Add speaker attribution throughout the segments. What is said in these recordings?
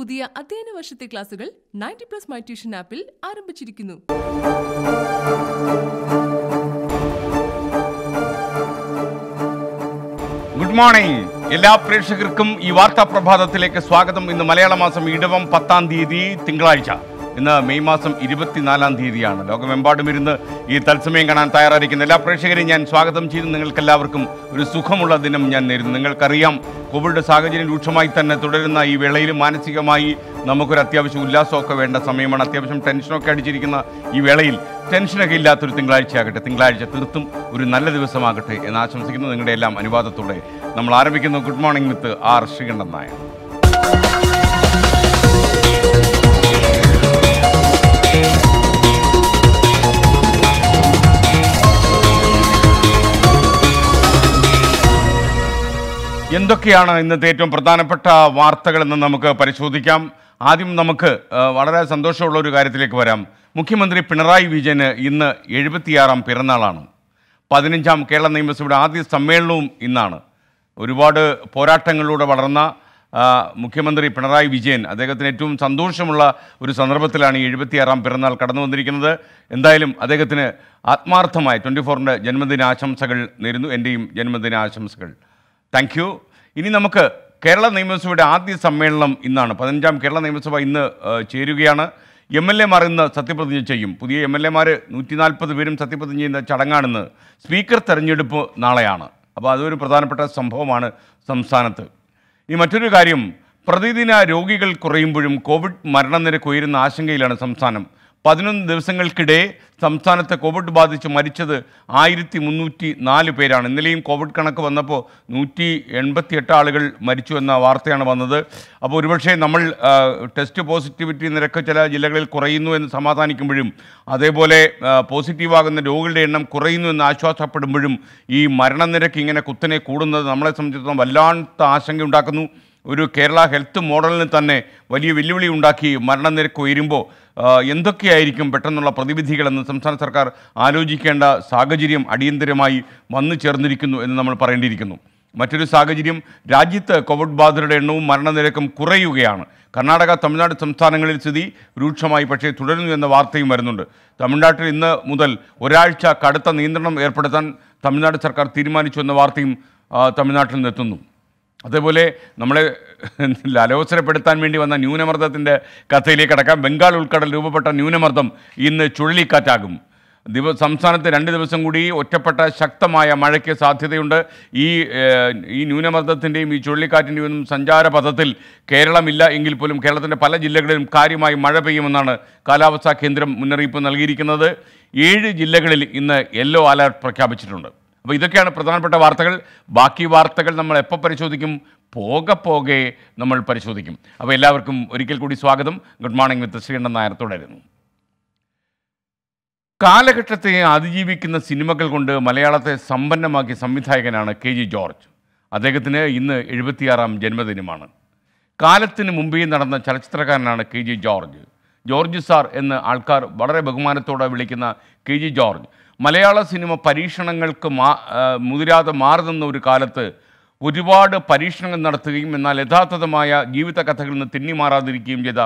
Speaker 1: പുതിയ അധ്യയന വർഷത്തെ ക്ലാസുകൾ നയൻറ്റി പ്ലസ് മൈ ട്യൂഷൻ ആപ്പിൽ ആരംഭിച്ചിരിക്കുന്നു
Speaker 2: ഗുഡ് മോർണിംഗ് എല്ലാ പ്രേക്ഷകർക്കും ഈ വാർത്താ പ്രഭാതത്തിലേക്ക് സ്വാഗതം ഇന്ന് മലയാള മാസം ഇടവം പത്താം തീയതി തിങ്കളാഴ്ച ഇന്ന് മെയ് മാസം ഇരുപത്തിനാലാം തീയതിയാണ് ലോകമെമ്പാടും ഇരുന്ന് ഈ തത്സമയം കാണാൻ തയ്യാറായിരിക്കുന്ന എല്ലാ പ്രേക്ഷകരെയും ഞാൻ സ്വാഗതം ചെയ്തു നിങ്ങൾക്കെല്ലാവർക്കും ഒരു സുഖമുള്ള ദിനം ഞാൻ നേരുന്നു നിങ്ങൾക്കറിയാം കോവിഡ് സാഹചര്യം രൂക്ഷമായി തന്നെ തുടരുന്ന ഈ വേളയിൽ മാനസികമായി നമുക്കൊരു അത്യാവശ്യം ഉല്ലാസമൊക്കെ വേണ്ട സമയമാണ് അത്യാവശ്യം ടെൻഷനൊക്കെ അടിച്ചിരിക്കുന്ന ഈ വേളയിൽ ടെൻഷനൊക്കെ ഇല്ലാത്തൊരു തിങ്കളാഴ്ചയാകട്ടെ തിങ്കളാഴ്ച തീർത്തും ഒരു നല്ല ദിവസമാകട്ടെ എന്ന് ആശംസിക്കുന്നു നിങ്ങളുടെ എല്ലാം അനുവാദത്തോടെ നമ്മൾ ആരംഭിക്കുന്നു good morning with R Sreekandan Nair എന്തൊക്കെയാണ് ഇന്നത്തെ ഏറ്റവും പ്രധാനപ്പെട്ട വാർത്തകളെന്ന് നമുക്ക് പരിശോധിക്കാം ആദ്യം നമുക്ക് വളരെ സന്തോഷമുള്ള ഒരു കാര്യത്തിലേക്ക് വരാം മുഖ്യമന്ത്രി പിണറായി വിജയന് ഇന്ന് എഴുപത്തിയാറാം പിറന്നാളാണ് പതിനഞ്ചാം കേരള നിയമസഭയുടെ ആദ്യ സമ്മേളനവും ഇന്നാണ് ഒരുപാട് പോരാട്ടങ്ങളിലൂടെ വളർന്ന മുഖ്യമന്ത്രി പിണറായി വിജയൻ അദ്ദേഹത്തിന് ഏറ്റവും സന്തോഷമുള്ള ഒരു സന്ദർഭത്തിലാണ് ഈ എഴുപത്തിയാറാം പിറന്നാൾ കടന്നു വന്നിരിക്കുന്നത് എന്തായാലും അദ്ദേഹത്തിന് ആത്മാർത്ഥമായ ട്വൻറ്റി ഫോറിൻ്റെ ജന്മദിനാശംസകൾ നേരുന്നു എൻ്റെയും ജന്മദിനാശംസകൾ താങ്ക് യു ഇനി നമുക്ക് കേരള നിയമസഭയുടെ ആദ്യ സമ്മേളനം ഇന്നാണ് പതിനഞ്ചാം കേരള നിയമസഭ ഇന്ന് ചേരുകയാണ് എം എൽ എമാർ ഇന്ന് സത്യപ്രതിജ്ഞ ചെയ്യും പുതിയ എം എൽ എമാർ നൂറ്റി നാൽപ്പത് പേരും സത്യപ്രതിജ്ഞ ചെയ്യുന്ന ചടങ്ങാണെന്ന് സ്പീക്കർ തെരഞ്ഞെടുപ്പ് നാളെയാണ് അപ്പോൾ അതൊരു പ്രധാനപ്പെട്ട സംഭവമാണ് സംസ്ഥാനത്ത് ഇനി മറ്റൊരു കാര്യം പ്രതിദിന രോഗികൾ കുറയുമ്പോഴും കോവിഡ് മരണനിരക്ക് ഉയരുന്ന ആശങ്കയിലാണ് സംസ്ഥാനം പതിനൊന്ന് ദിവസങ്ങൾക്കിടെ സംസ്ഥാനത്ത് കോവിഡ് ബാധിച്ച് മരിച്ചത് ആയിരത്തി മുന്നൂറ്റി നാല് പേരാണ് ഇന്നലെയും കോവിഡ് കണക്ക് വന്നപ്പോൾ നൂറ്റി എട്ട് ആളുകൾ മരിച്ചു എന്ന വാർത്തയാണ് വന്നത് അപ്പോൾ ഒരുപക്ഷേ നമ്മൾ ടെസ്റ്റ് പോസിറ്റിവിറ്റി നിരക്ക് ചില ജില്ലകളിൽ കുറയുന്നു എന്ന് സമാധാനിക്കുമ്പോഴും അതേപോലെ പോസിറ്റീവാകുന്ന രോഗികളുടെ എണ്ണം കുറയുന്നു എന്ന് ആശ്വാസപ്പെടുമ്പോഴും ഈ മരണനിരക്ക് ഇങ്ങനെ കുത്തനെ കൂടുന്നത് നമ്മളെ സംബന്ധിച്ചിടത്തോളം വല്ലാത്ത ആശങ്കയുണ്ടാക്കുന്നു ഒരു കേരള ഹെൽത്ത് മോഡലിന് തന്നെ വലിയ വെല്ലുവിളി ഉണ്ടാക്കി മരണനിരക്ക് ഉയരുമ്പോൾ എന്തൊക്കെയായിരിക്കും പെട്ടെന്നുള്ള പ്രതിവിധികളെന്ന് സംസ്ഥാന സർക്കാർ ആലോചിക്കേണ്ട സാഹചര്യം അടിയന്തരമായി വന്നു ചേർന്നിരിക്കുന്നു എന്ന് നമ്മൾ പറയേണ്ടിയിരിക്കുന്നു മറ്റൊരു സാഹചര്യം രാജ്യത്ത് കോവിഡ് ബാധിതരുടെ എണ്ണവും മരണനിരക്കും കുറയുകയാണ് കർണാടക തമിഴ്നാട് സംസ്ഥാനങ്ങളിൽ സ്ഥിതി രൂക്ഷമായി പക്ഷേ തുടരുന്നു എന്ന വാർത്തയും വരുന്നുണ്ട് തമിഴ്നാട്ടിൽ ഇന്ന് മുതൽ ഒരാഴ്ച കടുത്ത നിയന്ത്രണം ഏർപ്പെടുത്താൻ തമിഴ്നാട് സർക്കാർ തീരുമാനിച്ചു എന്ന വാർത്തയും തമിഴ്നാട്ടിൽ നിന്നെത്തുന്നു അതേപോലെ നമ്മളെ അലോസരപ്പെടുത്താൻ വേണ്ടി വന്ന ന്യൂനമർദ്ദത്തിൻ്റെ കഥയിലേക്ക് അടക്കാം ബംഗാൾ ഉൾക്കടൽ രൂപപ്പെട്ട ന്യൂനമർദ്ദം ഇന്ന് ചുഴലിക്കാറ്റാകും ദിവ സംസ്ഥാനത്ത് രണ്ട് ദിവസം കൂടി ഒറ്റപ്പെട്ട ശക്തമായ മഴയ്ക്ക് സാധ്യതയുണ്ട് ഈ ഈ ന്യൂനമർദ്ദത്തിൻ്റെയും ഈ ചുഴലിക്കാറ്റിൻ്റെയും ഒന്നും സഞ്ചാരപഥത്തിൽ കേരളമില്ല എങ്കിൽ പോലും കേരളത്തിൻ്റെ പല ജില്ലകളിലും കാര്യമായി മഴ പെയ്യുമെന്നാണ് കാലാവസ്ഥാ കേന്ദ്രം മുന്നറിയിപ്പ് നൽകിയിരിക്കുന്നത് ഏഴ് ജില്ലകളിൽ ഇന്ന് യെല്ലോ അലർട്ട് പ്രഖ്യാപിച്ചിട്ടുണ്ട് അപ്പോൾ ഇതൊക്കെയാണ് പ്രധാനപ്പെട്ട വാർത്തകൾ ബാക്കി വാർത്തകൾ നമ്മൾ എപ്പോൾ പരിശോധിക്കും പോകെ പോകെ നമ്മൾ പരിശോധിക്കും അപ്പോൾ എല്ലാവർക്കും ഒരിക്കൽ കൂടി സ്വാഗതം good morning with Sreekandan Nair തുടരുന്നു കാലഘട്ടത്തെ അതിജീവിക്കുന്ന സിനിമകൾ കൊണ്ട് മലയാളത്തെ സമ്പന്നമാക്കിയ സംവിധായകനാണ് കെ ജി ജോർജ് അദ്ദേഹത്തിന് ഇന്ന് എഴുപത്തിയാറാം ജന്മദിനമാണ് കാലത്തിന് മുമ്പേ നടന്ന ചലച്ചിത്രകാരനാണ് K G George George sir എന്ന് ആൾക്കാർ വളരെ ബഹുമാനത്തോടെ വിളിക്കുന്ന K G George Malayala cinema പരീക്ഷണങ്ങൾക്ക് മാ മുതിരാതെ മാറുന്ന ഒരു കാലത്ത് ഒരുപാട് പരീക്ഷണങ്ങൾ നടത്തുകയും എന്നാൽ യഥാർത്ഥമായ ജീവിത കഥകളിൽ നിന്ന് തിന്നി മാറാതിരിക്കുകയും ചെയ്ത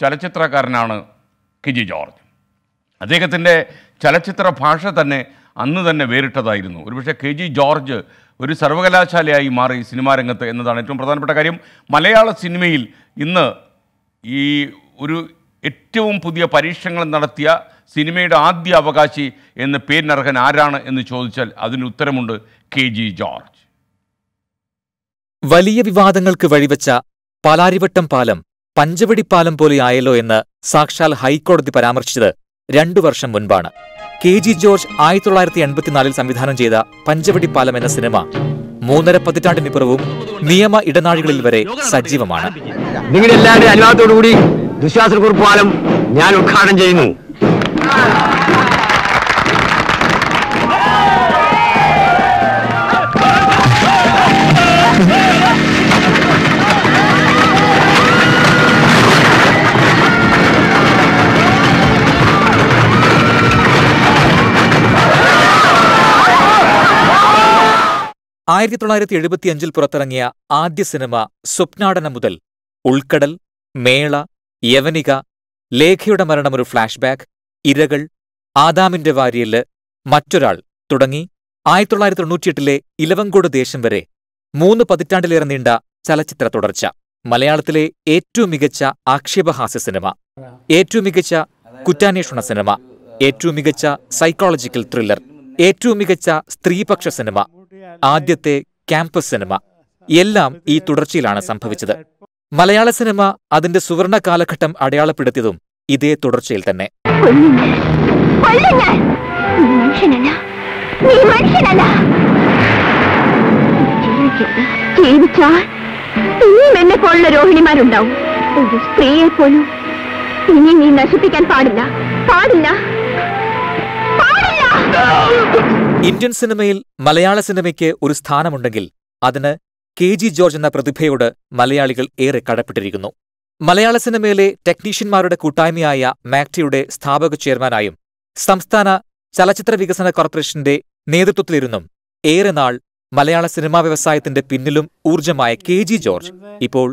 Speaker 2: ചലച്ചിത്രകാരനാണ് കെ ജി ജോർജ് അദ്ദേഹത്തിൻ്റെ ചലച്ചിത്ര ഭാഷ തന്നെ അന്ന് തന്നെ വേറിട്ടതായിരുന്നു ഒരുപക്ഷെ കെ ജി ജോർജ് ഒരു സർവകലാശാലയായി മാറി സിനിമാ രംഗത്ത് എന്നതാണ് ഏറ്റവും പ്രധാനപ്പെട്ട കാര്യം മലയാള സിനിമയിൽ ഇന്ന് ഈ ഒരു ഏറ്റവും പുതിയ പരീക്ഷണങ്ങൾ നടത്തിയ സിനിമയുടെ ആദ്യ അവകാശി എന്ന പേരിനർഹൻ ആരാണ് എന്ന് ചോദിച്ചാൽ അതിന് ഉത്തരമുണ്ട് കെ ജി ജോർജ്
Speaker 3: വലിയ വിവാദങ്ങൾക്ക് വഴിവെച്ച പാലാരിവട്ടം പാലം പഞ്ചവടി പാലം പോലെ ആയല്ലോ എന്ന് സാക്ഷാൽ ഹൈക്കോടതി പരാമർശിച്ചത് രണ്ടു വർഷം മുൻപാണ് കെ ജി ജോർജ് ആയിരത്തി തൊള്ളായിരത്തി എൺപത്തിനാലിൽ സംവിധാനം ചെയ്ത പഞ്ചവടി പാലം എന്ന സിനിമ മൂന്നര പതിറ്റാണ്ടിനിപ്പുറവും നിയമ ഇടനാഴികളിൽ വരെ സജീവമാണ് നിങ്ങളുടെ എല്ലാവരുടെയും
Speaker 4: അനുവാദത്തോടുകൂടി ദുശ്വാസ കുറിപ്പ് പാലം ഞാൻ ഉദ്ഘാടനം ചെയ്യുന്നു
Speaker 3: ആയിരത്തി തൊള്ളായിരത്തി എഴുപത്തിയഞ്ചിൽ പുറത്തിറങ്ങിയ ആദ്യ സിനിമ സ്വപ്നാടനം മുതൽ ഉൾക്കടൽ മേള യവനിക ലേഖയുടെ മരണം ഒരു ഫ്ലാഷ്ബാക്ക് ഇരകൾ ആദാമിന്റെ വാര്യല് മറ്റൊരാൾ തുടങ്ങി ആയിരത്തി തൊള്ളായിരത്തി തൊണ്ണൂറ്റിയെട്ടിലെ ഇലവങ്കോട് ദേശം വരെ മൂന്ന് പതിറ്റാണ്ടിലേറെ നീണ്ട ചലച്ചിത്ര തുടർച്ച മലയാളത്തിലെ ഏറ്റവും മികച്ച ആക്ഷേപഹാസ്യ സിനിമ ഏറ്റവും മികച്ച കുറ്റാന്വേഷണ സിനിമ ഏറ്റവും മികച്ച സൈക്കോളജിക്കൽ ത്രില്ലർ ഏറ്റവും മികച്ച സ്ത്രീപക്ഷ സിനിമ ആദ്യത്തെ ക്യാമ്പസ് സിനിമ എല്ലാം ഈ തുടർച്ചയിലാണ് സംഭവിച്ചത് മലയാള സിനിമ അതിന്റെ സുവർണ കാലഘട്ടം അടയാളപ്പെടുത്തിയതും ഇതേ തുടർച്ചയിൽ തന്നെ ഇനിയും
Speaker 4: എന്നെ സ്ത്രീയെ ഇനി നീ നശിപ്പിക്കാൻ പാടില്ല പാടില്ല
Speaker 5: പാടില്ല
Speaker 3: ഇന്ത്യൻ സിനിമയിൽ മലയാള സിനിമയ്ക്ക് ഒരു സ്ഥാനമുണ്ടെങ്കിൽ അതിന് കെ ജി ജോർജ് എന്ന പ്രതിഭയോട് മലയാളികൾ ഏറെ കടപ്പെട്ടിരിക്കുന്നു മലയാള സിനിമയിലെ ടെക്നീഷ്യന്മാരുടെ കൂട്ടായ്മയായ മാക്ടിയുടെ സ്ഥാപക ചെയർമാനായും സംസ്ഥാന ചലച്ചിത്ര വികസന കോർപ്പറേഷന്റെ നേതൃത്വത്തിലിരുന്നും ഏറെ നാൾ മലയാള സിനിമാ വ്യവസായത്തിന്റെ പിന്നിലും ഊർജമായ കെ ജി ജോർജ് ഇപ്പോൾ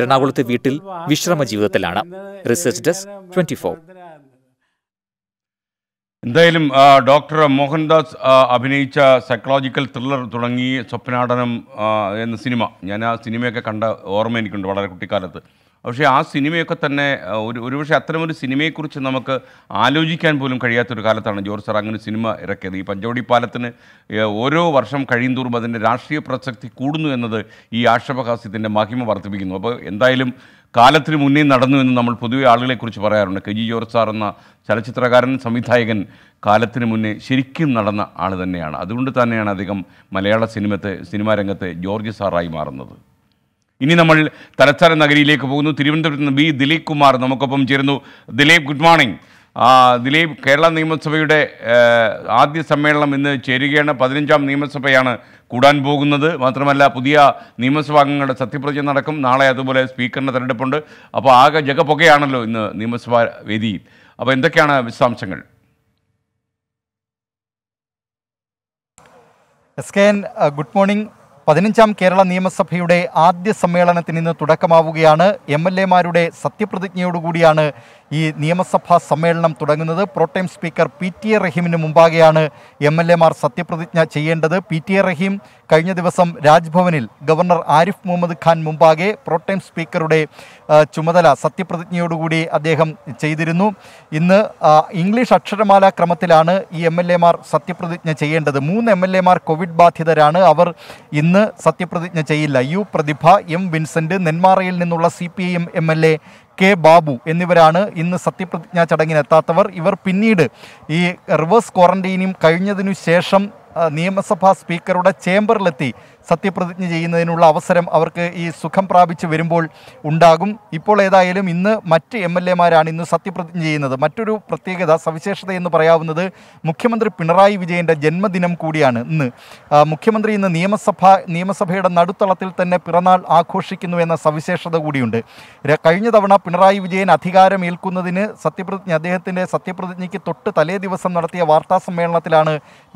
Speaker 3: എറണാകുളത്തെ വീട്ടിൽ വിശ്രമ ജീവിതത്തിലാണ് റിസർച്ച് ഡെസ്ക് ട്വന്റി
Speaker 2: എന്തായാലും ഡോക്ടർ മോഹൻദാസ് അഭിനയിച്ച സൈക്കോളജിക്കൽ ത്രില്ലർ തുടങ്ങി സ്വപ്നാടനം എന്ന സിനിമ ഞാൻ ആ സിനിമയൊക്കെ കണ്ട ഓർമ്മ എനിക്കുണ്ട് വളരെ കുട്ടിക്കാലത്ത് പക്ഷേ ആ സിനിമയൊക്കെ തന്നെ ഒരു ഒരുപക്ഷെ അത്തരമൊരു സിനിമയെക്കുറിച്ച് നമുക്ക് ആലോചിക്കാൻ പോലും കഴിയാത്തൊരു കാലത്താണ് ജോർജ് സാർ അങ്ങനെ സിനിമ ഇറക്കിയത് ഈ പഞ്ചവടി പാലത്തിന് ഓരോ വർഷം തോറും അതിൻ്റെ രാഷ്ട്രീയ പ്രസക്തി കൂടുന്നു എന്നത് ഈ ആക്ഷേപഹാസ്യത്തിൻ്റെ മഹിമ വർദ്ധിപ്പിക്കുന്നു അപ്പോൾ എന്തായാലും കാലത്തിന് മുന്നേ നടന്നു എന്ന് നമ്മൾ പൊതുവെ ആളുകളെക്കുറിച്ച് പറയാറുണ്ട് കെ ജി ജോർജ് സാർ എന്ന ചലച്ചിത്രകാരൻ സംവിധായകൻ കാലത്തിന് മുന്നേ ശരിക്കും നടന്ന ആൾ തന്നെയാണ് അതുകൊണ്ട് തന്നെയാണ് അധികം മലയാള സിനിമത്തെ സിനിമാ രംഗത്തെ ജോർജ് സാറായി മാറുന്നത് ഇനി നമ്മൾ തലസ്ഥാന നഗരിയിലേക്ക് പോകുന്നു തിരുവനന്തപുരത്ത് നിന്ന് ബി ദിലീപ് കുമാർ നമുക്കൊപ്പം ചേരുന്നു ദിലീപ് ഗുഡ് മോർണിംഗ് ദിലീപ് കേരള നിയമസഭയുടെ ആദ്യ സമ്മേളനം ഇന്ന് ചേരുകയാണ് പതിനഞ്ചാം നിയമസഭയാണ് കൂടാൻ പോകുന്നത് മാത്രമല്ല പുതിയ നിയമസഭാംഗങ്ങളുടെ സത്യപ്രതിജ്ഞ നടക്കും നാളെ അതുപോലെ സ്പീക്കറിൻ്റെ തെരഞ്ഞെടുപ്പുണ്ട് അപ്പോൾ ആകെ ജഗപൊകയാണല്ലോ ഇന്ന് നിയമസഭാ വേദിയിൽ അപ്പോൾ എന്തൊക്കെയാണ് വിശദാംശങ്ങൾ
Speaker 1: S K N good morning പതിനഞ്ചാം കേരള നിയമസഭയുടെ ആദ്യ സമ്മേളനത്തിന് ഇന്ന് തുടക്കമാവുകയാണ് എം എൽ എമാരുടെ സത്യപ്രതിജ്ഞയോടുകൂടിയാണ് ഈ നിയമസഭാ സമ്മേളനം തുടങ്ങുന്നത് protem speaker P T A റഹീമിന് മുമ്പാകെയാണ് എം എൽ മാർ സത്യപ്രതിജ്ഞ ചെയ്യേണ്ടത് പി ടി എ റഹീം കഴിഞ്ഞ ദിവസം രാജ്ഭവനിൽ ഗവർണർ ആരിഫ് മുഹമ്മദ് ഖാൻ മുമ്പാകെ പ്രോട്ടൈം സ്പീക്കറുടെ ചുമതല സത്യപ്രതിജ്ഞയോടുകൂടി അദ്ദേഹം ചെയ്തിരുന്നു ഇന്ന് ഇംഗ്ലീഷ് അക്ഷരമാല ക്രമത്തിലാണ് ഈ എം എൽ മാർ സത്യപ്രതിജ്ഞ ചെയ്യേണ്ടത് മൂന്ന് എം എൽ മാർ കോവിഡ് ബാധിതരാണ് അവർ ഇന്ന് സത്യപ്രതിജ്ഞ ചെയ്യില്ല യു പ്രതിഭ എം വിൻസെൻ്റ് നെന്മാറയിൽ നിന്നുള്ള C P I M M L A K Babu എന്നിവരാണ് ഇന്ന് സത്യപ്രതിജ്ഞാ ചടങ്ങിനെത്താത്തവർ ഇവർ പിന്നീട് ഈ റിവേഴ്സ് ക്വാറന്റൈനും കഴിഞ്ഞതിനു ശേഷം നിയമസഭാ സ്പീക്കറുടെ ചേംബറിലെത്തി സത്യപ്രതിജ്ഞ ചെയ്യുന്നതിനുള്ള അവസരം അവർക്ക് ഈ സുഖം പ്രാപിച്ച് വരുമ്പോൾ ഉണ്ടാകും ഇപ്പോൾ ഏതായാലും ഇന്ന് മറ്റ് എം എൽ എമാരാണ് ഇന്ന് സത്യപ്രതിജ്ഞ ചെയ്യുന്നത് മറ്റൊരു പ്രത്യേകത സവിശേഷത എന്ന് പറയാവുന്നത് മുഖ്യമന്ത്രി പിണറായി വിജയൻ്റെ ജന്മദിനം കൂടിയാണ് ഇന്ന് മുഖ്യമന്ത്രി ഇന്ന് നിയമസഭ നിയമസഭയുടെ നടുത്തളത്തിൽ തന്നെ പിറന്നാൾ ആഘോഷിക്കുന്നു എന്ന സവിശേഷത കൂടിയുണ്ട് കഴിഞ്ഞ തവണ പിണറായി വിജയൻ അധികാരമേൽക്കുന്നതിന് സത്യപ്രതിജ്ഞ അദ്ദേഹത്തിൻ്റെ സത്യപ്രതിജ്ഞയ്ക്ക് തൊട്ട് തലേ ദിവസം നടത്തിയ വാർത്താ സമ്മേളനത്തിലാണ്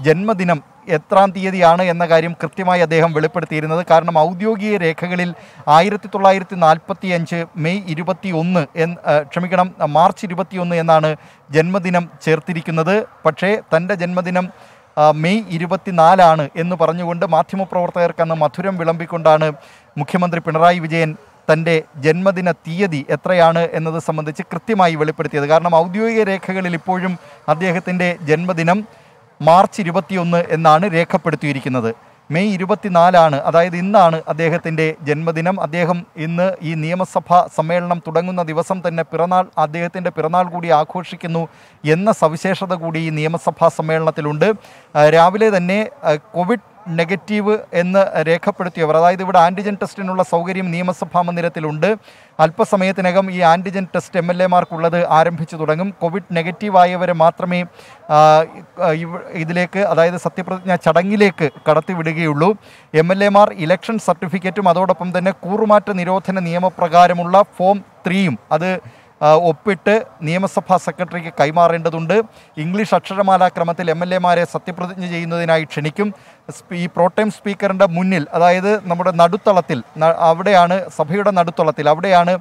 Speaker 1: ജന്മദിനം എത്രാം തീയതിയാണ് എന്ന കാര്യം കൃത്യമായി അദ്ദേഹം വെളിപ്പെടുത്തിയിരുന്നത് കാരണം ഔദ്യോഗിക രേഖകളിൽ ആയിരത്തി തൊള്ളായിരത്തി നാൽപ്പത്തി അഞ്ച് മെയ് ഇരുപത്തി ഒന്ന് എന്ന് ക്ഷമിക്കണം മാർച്ച് ഇരുപത്തി ഒന്ന് എന്നാണ് ജന്മദിനം ചേർത്തിരിക്കുന്നത് പക്ഷേ തൻ്റെ ജന്മദിനം മെയ് ഇരുപത്തിനാലാണ് എന്ന് പറഞ്ഞുകൊണ്ട് മാധ്യമപ്രവർത്തകർക്കെന്ന് മധുരം വിളമ്പിക്കൊണ്ടാണ് മുഖ്യമന്ത്രി പിണറായി വിജയൻ തൻ്റെ ജന്മദിന തീയതി എത്രയാണ് എന്നത് സംബന്ധിച്ച് കൃത്യമായി വെളിപ്പെടുത്തിയത് കാരണം ഔദ്യോഗിക രേഖകളിൽ ഇപ്പോഴും അദ്ദേഹത്തിൻ്റെ ജന്മദിനം മാർച്ച് ഇരുപത്തിയൊന്ന് എന്നാണ് രേഖപ്പെടുത്തിയിരിക്കുന്നത് മെയ് ഇരുപത്തിനാലാണ് അതായത് ഇന്നാണ് അദ്ദേഹത്തിൻ്റെ ജന്മദിനം അദ്ദേഹം ഇന്ന് ഈ നിയമസഭാ സമ്മേളനം തുടങ്ങുന്ന ദിവസം തന്നെ പിറന്നാൾ അദ്ദേഹത്തിൻ്റെ പിറന്നാൾ കൂടി ആഘോഷിക്കുന്നു എന്ന സവിശേഷത കൂടി ഈ നിയമസഭാ സമ്മേളനത്തിലുണ്ട് രാവിലെ തന്നെ കോവിഡ് നെഗറ്റീവ് എന്ന് രേഖപ്പെടുത്തിയവർ അതായത് ഇവിടെ ആൻറ്റിജൻ ടെസ്റ്റിനുള്ള സൗകര്യം നിയമസഭാ മന്ദിരത്തിലുണ്ട് അല്പസമയത്തിനകം ഈ ആൻറ്റിജൻ ടെസ്റ്റ് എം എൽ എമാർക്കുള്ളത് ആരംഭിച്ചു തുടങ്ങും കോവിഡ് നെഗറ്റീവായവരെ മാത്രമേ ഇതിലേക്ക് അതായത് സത്യപ്രതിജ്ഞ ചടങ്ങിലേക്ക് കടത്തിവിടുകയുള്ളൂ എം എൽ എമാർ ഇലക്ഷൻ സർട്ടിഫിക്കറ്റും അതോടൊപ്പം തന്നെ കൂറുമാറ്റ നിരോധന നിയമപ്രകാരമുള്ള ഫോം ത്രീയും അത് ഒപ്പിട്ട് നിയമസഭാ സെക്രട്ടറിക്ക് കൈമാറേണ്ടതുണ്ട് ഇംഗ്ലീഷ് അക്ഷരമാലാ ക്രമത്തിൽ എം എൽ എമാരെ സത്യപ്രതിജ്ഞ ചെയ്യുന്നതിനായി ക്ഷണിക്കും ഈ പ്രോട്ടൈം സ്പീക്കറിൻ്റെ മുന്നിൽ അതായത് നമ്മുടെ നടുത്തളത്തിൽ അവിടെയാണ് സഭയുടെ നടുത്തളത്തിൽ അവിടെയാണ്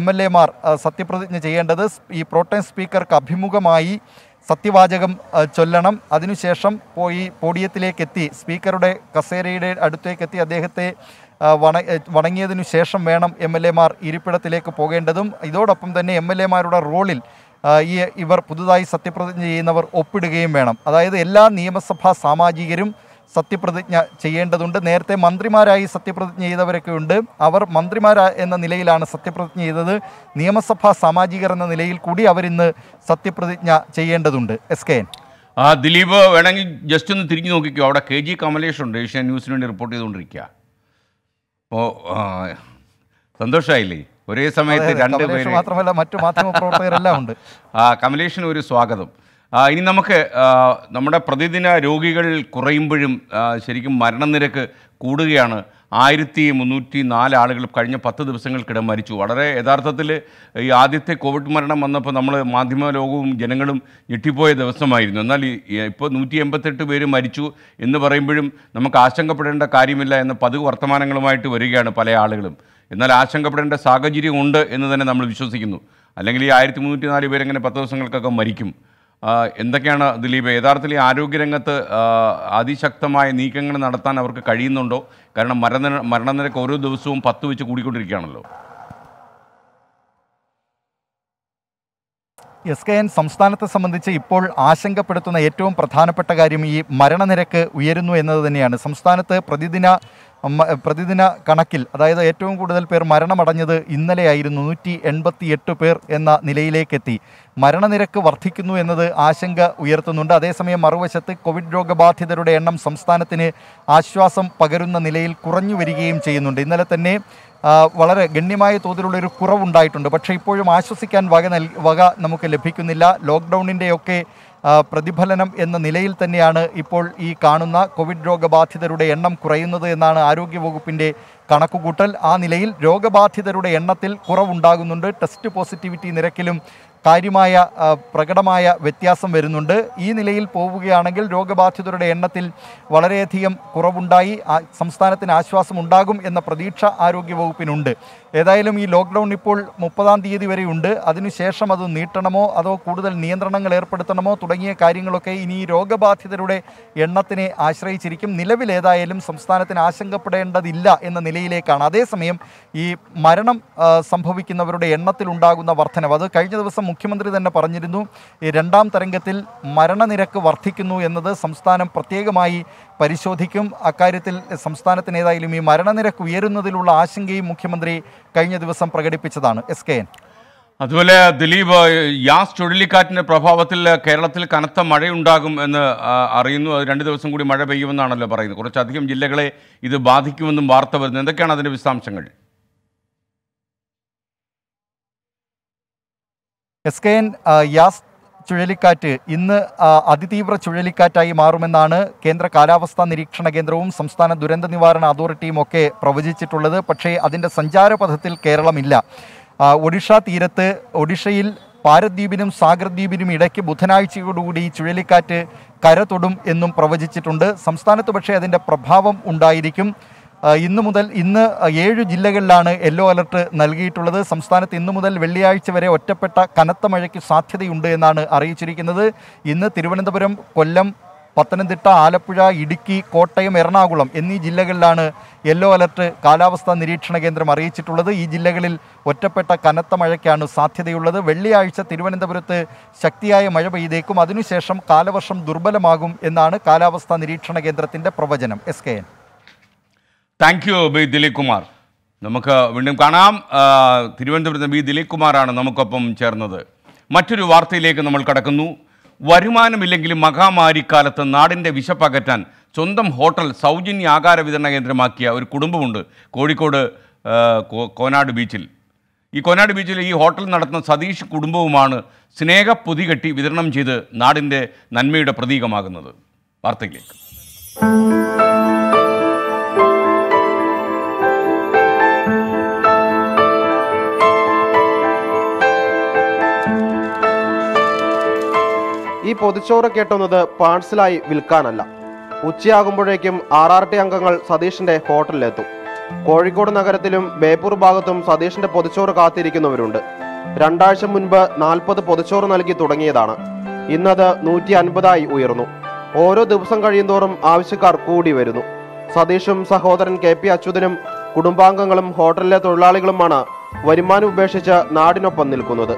Speaker 1: എം എൽ എമാർ സത്യപ്രതിജ്ഞ ചെയ്യേണ്ടത് ഈ പ്രോട്ടൈം സ്പീക്കർക്ക് അഭിമുഖമായി സത്യവാചകം ചൊല്ലണം അതിനുശേഷം പോയി പോഡിയത്തിലേക്കെത്തി സ്പീക്കറുടെ കസേരയുടെ അടുത്തേക്കെത്തി അദ്ദേഹത്തെ വണ വണങ്ങിയതിനു ശേഷം വേണം എം എൽ എമാർ ഇരിപ്പിടത്തിലേക്ക് പോകേണ്ടതും ഇതോടൊപ്പം തന്നെ എം എൽ എമാരുടെ റോളിൽ ഈ ഇവർ പുതുതായി സത്യപ്രതിജ്ഞ ചെയ്യുന്നവർ ഒപ്പിടുകയും വേണം അതായത് എല്ലാ നിയമസഭാ സാമാജികരും സത്യപ്രതിജ്ഞ ചെയ്യേണ്ടതുണ്ട് നേരത്തെ മന്ത്രിമാരായി സത്യപ്രതിജ്ഞ ചെയ്തവരൊക്കെ ഉണ്ട് അവർ മന്ത്രിമാരാ എന്ന നിലയിലാണ് സത്യപ്രതിജ്ഞ ചെയ്തത് നിയമസഭാ സാമാജികർ എന്ന നിലയിൽ കൂടി അവരിന്ന് സത്യപ്രതിജ്ഞ ചെയ്യേണ്ടതുണ്ട് എസ് കെ എൻ
Speaker 2: ആ ദിലീപ് വേണമെങ്കിൽ ജസ്റ്റ് ഒന്ന് തിരിഞ്ഞു നോക്കിക്കോ അവിടെ കെ ജി കമലേഷ് ഉണ്ട് ഏഷ്യാ ന്യൂസിന് വേണ്ടി റിപ്പോർട്ട് ചെയ്തുകൊണ്ടിരിക്കുക ഓ സന്തോഷമായില്ലേ ഒരേ സമയത്ത് രണ്ട് പേര്
Speaker 1: മാത്രമല്ല മറ്റു മാധ്യമ പ്രവർത്തകരെല്ലാം ഉണ്ട്
Speaker 2: ആ കമലേഷിന് ഒരു സ്വാഗതം ഇനി നമുക്ക് നമ്മുടെ പ്രതിദിന രോഗികൾ കുറയുമ്പോഴും ശരിക്കും മരണനിരക്ക് കൂടുകയാണ് ആയിരത്തി മുന്നൂറ്റി നാല് ആളുകൾ കഴിഞ്ഞ പത്ത് ദിവസങ്ങൾക്കിടെ മരിച്ചു വളരെ യഥാർത്ഥത്തിൽ ഈ ആദ്യത്തെ കോവിഡ് മരണം വന്നപ്പോൾ നമ്മൾ മാധ്യമ ലോകവും ജനങ്ങളും ഞെട്ടിപ്പോയ ദിവസമായിരുന്നു എന്നാൽ ഇപ്പോൾ നൂറ്റി എൺപത്തെട്ട് പേര് മരിച്ചു എന്ന് പറയുമ്പോഴും നമുക്ക് ആശങ്കപ്പെടേണ്ട കാര്യമില്ല എന്ന പതിവ് വർത്തമാനങ്ങളുമായിട്ട് വരികയാണ് പല ആളുകളും എന്നാൽ ആശങ്കപ്പെടേണ്ട സാഹചര്യമുണ്ട് എന്ന് തന്നെ നമ്മൾ വിശ്വസിക്കുന്നു അല്ലെങ്കിൽ ഈ ആയിരത്തി മുന്നൂറ്റി നാല് പേരെങ്ങനെ പത്ത് ദിവസങ്ങൾക്കൊക്കെ മരിക്കും എന്തൊക്കെയാണ് ദിലീപ് യഥാർത്ഥത്തിൽ ഈ ആരോഗ്യരംഗത്ത് അതിശക്തമായ നീക്കങ്ങൾ നടത്താൻ അവർക്ക് കഴിയുന്നുണ്ടോ കാരണം മരണ മരണനിരക്ക് ഓരോ ദിവസവും പത്ത് വെച്ച് കൂടിക്കൊണ്ടിരിക്കുകയാണല്ലോ
Speaker 1: എസ് കെ എൻ സംസ്ഥാനത്തെ സംബന്ധിച്ച് ഇപ്പോൾ ആശങ്കപ്പെടുത്തുന്ന ഏറ്റവും പ്രധാനപ്പെട്ട കാര്യം ഈ മരണനിരക്ക് ഉയരുന്നു എന്നത് തന്നെയാണ് സംസ്ഥാനത്ത് പ്രതിദിന പ്രതിദിന കണക്കിൽ അതായത് ഏറ്റവും കൂടുതൽ പേർ മരണമടഞ്ഞത് ഇന്നലെയായിരുന്നു നൂറ്റി എൺപത്തി എട്ട് പേർ എന്ന നിലയിലേക്കെത്തി മരണനിരക്ക് വർദ്ധിക്കുന്നു എന്നത് ആശങ്ക ഉയർത്തുന്നുണ്ട് അതേസമയം മറുവശത്ത് കോവിഡ് രോഗബാധിതരുടെ എണ്ണം സംസ്ഥാനത്തിന് ആശ്വാസം പകരുന്ന നിലയിൽ കുറഞ്ഞു വരികയും ചെയ്യുന്നുണ്ട് ഇന്നലെ തന്നെ വളരെ ഗണ്യമായ തോതിലുള്ളൊരു കുറവുണ്ടായിട്ടുണ്ട് പക്ഷേ ഇപ്പോഴും ആശ്വസിക്കാൻ വക നൽ വക നമുക്ക് ലഭിക്കുന്നില്ല ലോക്ക്ഡൗണിൻ്റെയൊക്കെ പ്രതിഫലനം എന്ന നിലയിൽ തന്നെയാണ് ഇപ്പോൾ ഈ കാണുന്ന കോവിഡ് രോഗബാധിതരുടെ എണ്ണം കുറയുന്നത് എന്നാണ് ആരോഗ്യവകുപ്പിൻ്റെ കണക്കുകൂട്ടൽ ആ നിലയിൽ രോഗബാധിതരുടെ എണ്ണത്തിൽ കുറവുണ്ടാകുന്നുണ്ട് ടെസ്റ്റ് പോസിറ്റിവിറ്റി നിരക്കിലും കാര്യമായ പ്രകടമായ വ്യത്യാസം വരുന്നുണ്ട് ഈ നിലയിൽ പോവുകയാണെങ്കിൽ രോഗബാധിതരുടെ എണ്ണത്തിൽ വളരെയധികം കുറവുണ്ടായി സംസ്ഥാനത്തിന് ആശ്വാസമുണ്ടാകും എന്ന പ്രതീക്ഷ ആരോഗ്യവകുപ്പിനുണ്ട് ഏതായാലും ഈ ലോക്ക്ഡൗൺ ഇപ്പോൾ മുപ്പതാം തീയതി വരെ ഉണ്ട് അതിനുശേഷം അത് നീട്ടണമോ അതോ കൂടുതൽ നിയന്ത്രണങ്ങൾ ഏർപ്പെടുത്തണമോ തുടങ്ങിയ കാര്യങ്ങളൊക്കെ ഇനി രോഗബാധിതരുടെ എണ്ണത്തിനെ ആശ്രയിച്ചിരിക്കും നിലവിൽ ഏതായാലും സംസ്ഥാനത്തിന് ആശങ്കപ്പെടേണ്ടതില്ല എന്ന നിലയിലേക്കാണ് അതേസമയം ഈ മരണം സംഭവിക്കുന്നവരുടെ എണ്ണത്തിലുണ്ടാകുന്ന വർധനവ് അത് കഴിഞ്ഞ ദിവസം മുഖ്യമന്ത്രി തന്നെ പറഞ്ഞിരുന്നു രണ്ടാം തരംഗത്തിൽ മരണനിരക്ക് വർദ്ധിക്കുന്നു എന്നത് സംസ്ഥാനം പ്രത്യേകമായി പരിശോധിക്കും അക്കാര്യത്തിൽ സംസ്ഥാനത്തിന് ഈ മരണനിരക്ക് ഉയരുന്നതിലുള്ള ആശങ്കയും മുഖ്യമന്ത്രി കഴിഞ്ഞ ദിവസം പ്രകടിപ്പിച്ചതാണ് എസ് കെ എൻ
Speaker 2: അതുപോലെ ദിലീപ് യാസ് ചുഴലിക്കാറ്റിൻ്റെ പ്രഭാവത്തിൽ കേരളത്തിൽ കനത്ത മഴയുണ്ടാകും എന്ന് അറിയുന്നു അത് രണ്ട് ദിവസം കൂടി മഴ പെയ്യുമെന്നാണല്ലോ പറയുന്നത് കുറച്ചധികം ജില്ലകളെ ഇത് ബാധിക്കുമെന്നും വാർത്ത വരുന്നു എന്തൊക്കെയാണ് അതിൻ്റെ വിശദാംശങ്ങൾ
Speaker 1: എസ് കെ എൻ യാസ് ചുഴലിക്കാറ്റ് ഇന്ന് അതിതീവ്ര ചുഴലിക്കാറ്റായി മാറുമെന്നാണ് കേന്ദ്ര കാലാവസ്ഥാ നിരീക്ഷണ കേന്ദ്രവും സംസ്ഥാന ദുരന്ത നിവാരണ അതോറിറ്റിയും ഒക്കെ പ്രവചിച്ചിട്ടുള്ളത് പക്ഷേ അതിൻ്റെ സഞ്ചാരപഥത്തിൽ കേരളമില്ല ഒഡീഷ തീരത്ത് ഒഡീഷയിൽ പാരദ്വീപിനും സാഗർദ്വീപിനും ഇടയ്ക്ക് ബുധനാഴ്ചയോടുകൂടി ചുഴലിക്കാറ്റ് കര തൊടും എന്നും പ്രവചിച്ചിട്ടുണ്ട് സംസ്ഥാനത്ത് പക്ഷേ അതിൻ്റെ പ്രഭാവം ഉണ്ടായിരിക്കും ഇന്നു മുതൽ ഇന്ന് ഏഴ് ജില്ലകളിലാണ് യെല്ലോ അലർട്ട് നൽകിയിട്ടുള്ളത് സംസ്ഥാനത്ത് ഇന്നു മുതൽ വെള്ളിയാഴ്ച വരെ ഒറ്റപ്പെട്ട കനത്ത മഴയ്ക്ക് സാധ്യതയുണ്ട് എന്നാണ് അറിയിച്ചിരിക്കുന്നത് ഇന്ന് തിരുവനന്തപുരം കൊല്ലം പത്തനംതിട്ട ആലപ്പുഴ ഇടുക്കി കോട്ടയം എറണാകുളം എന്നീ ജില്ലകളിലാണ് യെല്ലോ അലർട്ട് കാലാവസ്ഥാ നിരീക്ഷണ കേന്ദ്രം അറിയിച്ചിട്ടുള്ളത് ഈ ജില്ലകളിൽ ഒറ്റപ്പെട്ട കനത്ത മഴയ്ക്കാണ് സാധ്യതയുള്ളത് വെള്ളിയാഴ്ച തിരുവനന്തപുരത്ത് ശക്തിയായ മഴ പെയ്തേക്കും അതിനുശേഷം കാലവർഷം ദുർബലമാകും എന്നാണ് കാലാവസ്ഥാ നിരീക്ഷണ കേന്ദ്രത്തിൻ്റെ പ്രവചനം S K N thank
Speaker 2: you B Dileep Kumar നമുക്ക് വീണ്ടും കാണാം തിരുവനന്തപുരത്ത് ബി ദിലീപ് കുമാറാണ് നമുക്കൊപ്പം ചേർന്നത് മറ്റൊരു വാർത്തയിലേക്ക് നമ്മൾ കടക്കുന്നു വരുമാനമില്ലെങ്കിലും മഹാമാരിക്കാലത്ത് നാടിൻ്റെ വിശപ്പകറ്റാൻ സ്വന്തം ഹോട്ടൽ സൗജന്യ ആകാര വിതരണ കേന്ദ്രമാക്കിയ ഒരു കുടുംബമുണ്ട് കോഴിക്കോട് കോനാട് ബീച്ചിൽ ഈ കോനാട് ബീച്ചിൽ ഈ ഹോട്ടൽ നടത്തുന്ന സതീഷ് കുടുംബവുമാണ് സ്നേഹ പൊതികെട്ടി വിതരണം ചെയ്ത് നാടിൻ്റെ നന്മയുടെ പ്രതീകമാകുന്നത് വാർത്തയിലേക്ക്
Speaker 1: ഈ പൊതിച്ചോറ് കേട്ടുന്നത് പാഴ്സലായി വിൽക്കാനല്ല ഉച്ചയാകുമ്പോഴേക്കും ആർ ആർ ടി അംഗങ്ങൾ സതീഷിന്റെ ഹോട്ടലിലെത്തും കോഴിക്കോട് നഗരത്തിലും ബേപ്പൂർ ഭാഗത്തും സതീഷിന്റെ പൊതിച്ചോറ് കാത്തിരിക്കുന്നവരുണ്ട് രണ്ടാഴ്ച മുൻപ് നാൽപ്പത് പൊതിച്ചോറ് നൽകി തുടങ്ങിയതാണ് ഇന്നത് നൂറ്റി അൻപതായി ഉയർന്നു ഓരോ ദിവസം കഴിയുന്തോറും ആവശ്യക്കാർ കൂടി വരുന്നു സതീഷും സഹോദരൻ കെ പി അച്യുതനും കുടുംബാംഗങ്ങളും ഹോട്ടലിലെ തൊഴിലാളികളുമാണ് വരുമാനം ഉപേക്ഷിച്ച് നാടിനൊപ്പം നിൽക്കുന്നത്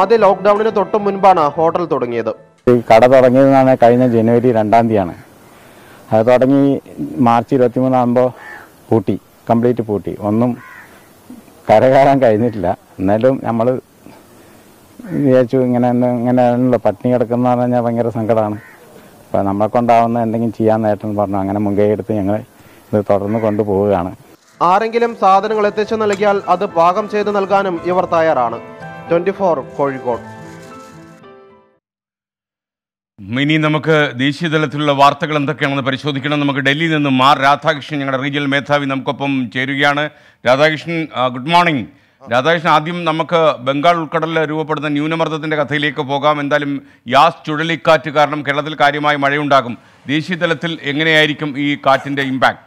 Speaker 1: ആദ്യ ലോക്ക്ഡൌണിന് തൊട്ടു മുൻപാണ് ഹോട്ടൽ തുടങ്ങിയത്
Speaker 4: ഈ കട തുടങ്ങിയതെന്നാണ് കഴിഞ്ഞ ജനുവരി രണ്ടാം തീയതിയാണ് അത് തുടങ്ങി മാർച്ച് ഇരുപത്തി മൂന്നാകുമ്പോൾ പൂട്ടി കംപ്ലീറ്റ് പൂട്ടി ഒന്നും കരകയറാൻ കഴിഞ്ഞിട്ടില്ല എന്നാലും നമ്മൾ വിചാരിച്ചു ഇങ്ങനെ ഇങ്ങനെയാണല്ലോ പട്ടിണി കിടക്കുന്ന പറഞ്ഞാൽ ഭയങ്കര സങ്കടമാണ് അപ്പോൾ നമ്മളെ കൊണ്ടാവുന്ന എന്തെങ്കിലും ചെയ്യാൻ നേട്ടം പറഞ്ഞു അങ്ങനെ മുൻകൈ എടുത്ത് ഞങ്ങൾ ഇത് തുടർന്ന് കൊണ്ടുപോവുകയാണ്
Speaker 1: ആരെങ്കിലും സാധനങ്ങൾ എത്തിച്ചു നൽകിയാൽ അത് പാകം ചെയ്ത് നൽകാനും ഇവർ തയ്യാറാണ് ട്വൻറ്റി കോഴിക്കോട്
Speaker 2: ഇനി നമുക്ക് ദേശീയ തലത്തിലുള്ള വാർത്തകൾ എന്തൊക്കെയാണെന്ന് പരിശോധിക്കണം നമുക്ക് ഡൽഹിയിൽ നിന്ന് മാർ രാധാകൃഷ്ണൻ ഞങ്ങളുടെ റീജിയണൽ മേധാവി നമുക്കൊപ്പം ചേരുകയാണ് രാധാകൃഷ്ണൻ ഗുഡ് മോർണിംഗ് രാധാകൃഷ്ണൻ ആദ്യം നമുക്ക് ബംഗാൾ ഉൾക്കടലിൽ രൂപപ്പെടുന്ന ന്യൂനമർദ്ദത്തിൻ്റെ കഥയിലേക്ക് പോകാം എന്തായാലും യാസ് ചുഴലിക്കാറ്റ് കാരണം കേരളത്തിൽ കാര്യമായ മഴയുണ്ടാകും ദേശീയ തലത്തിൽ എങ്ങനെയായിരിക്കും ഈ കാറ്റിൻ്റെ ഇമ്പാക്റ്റ്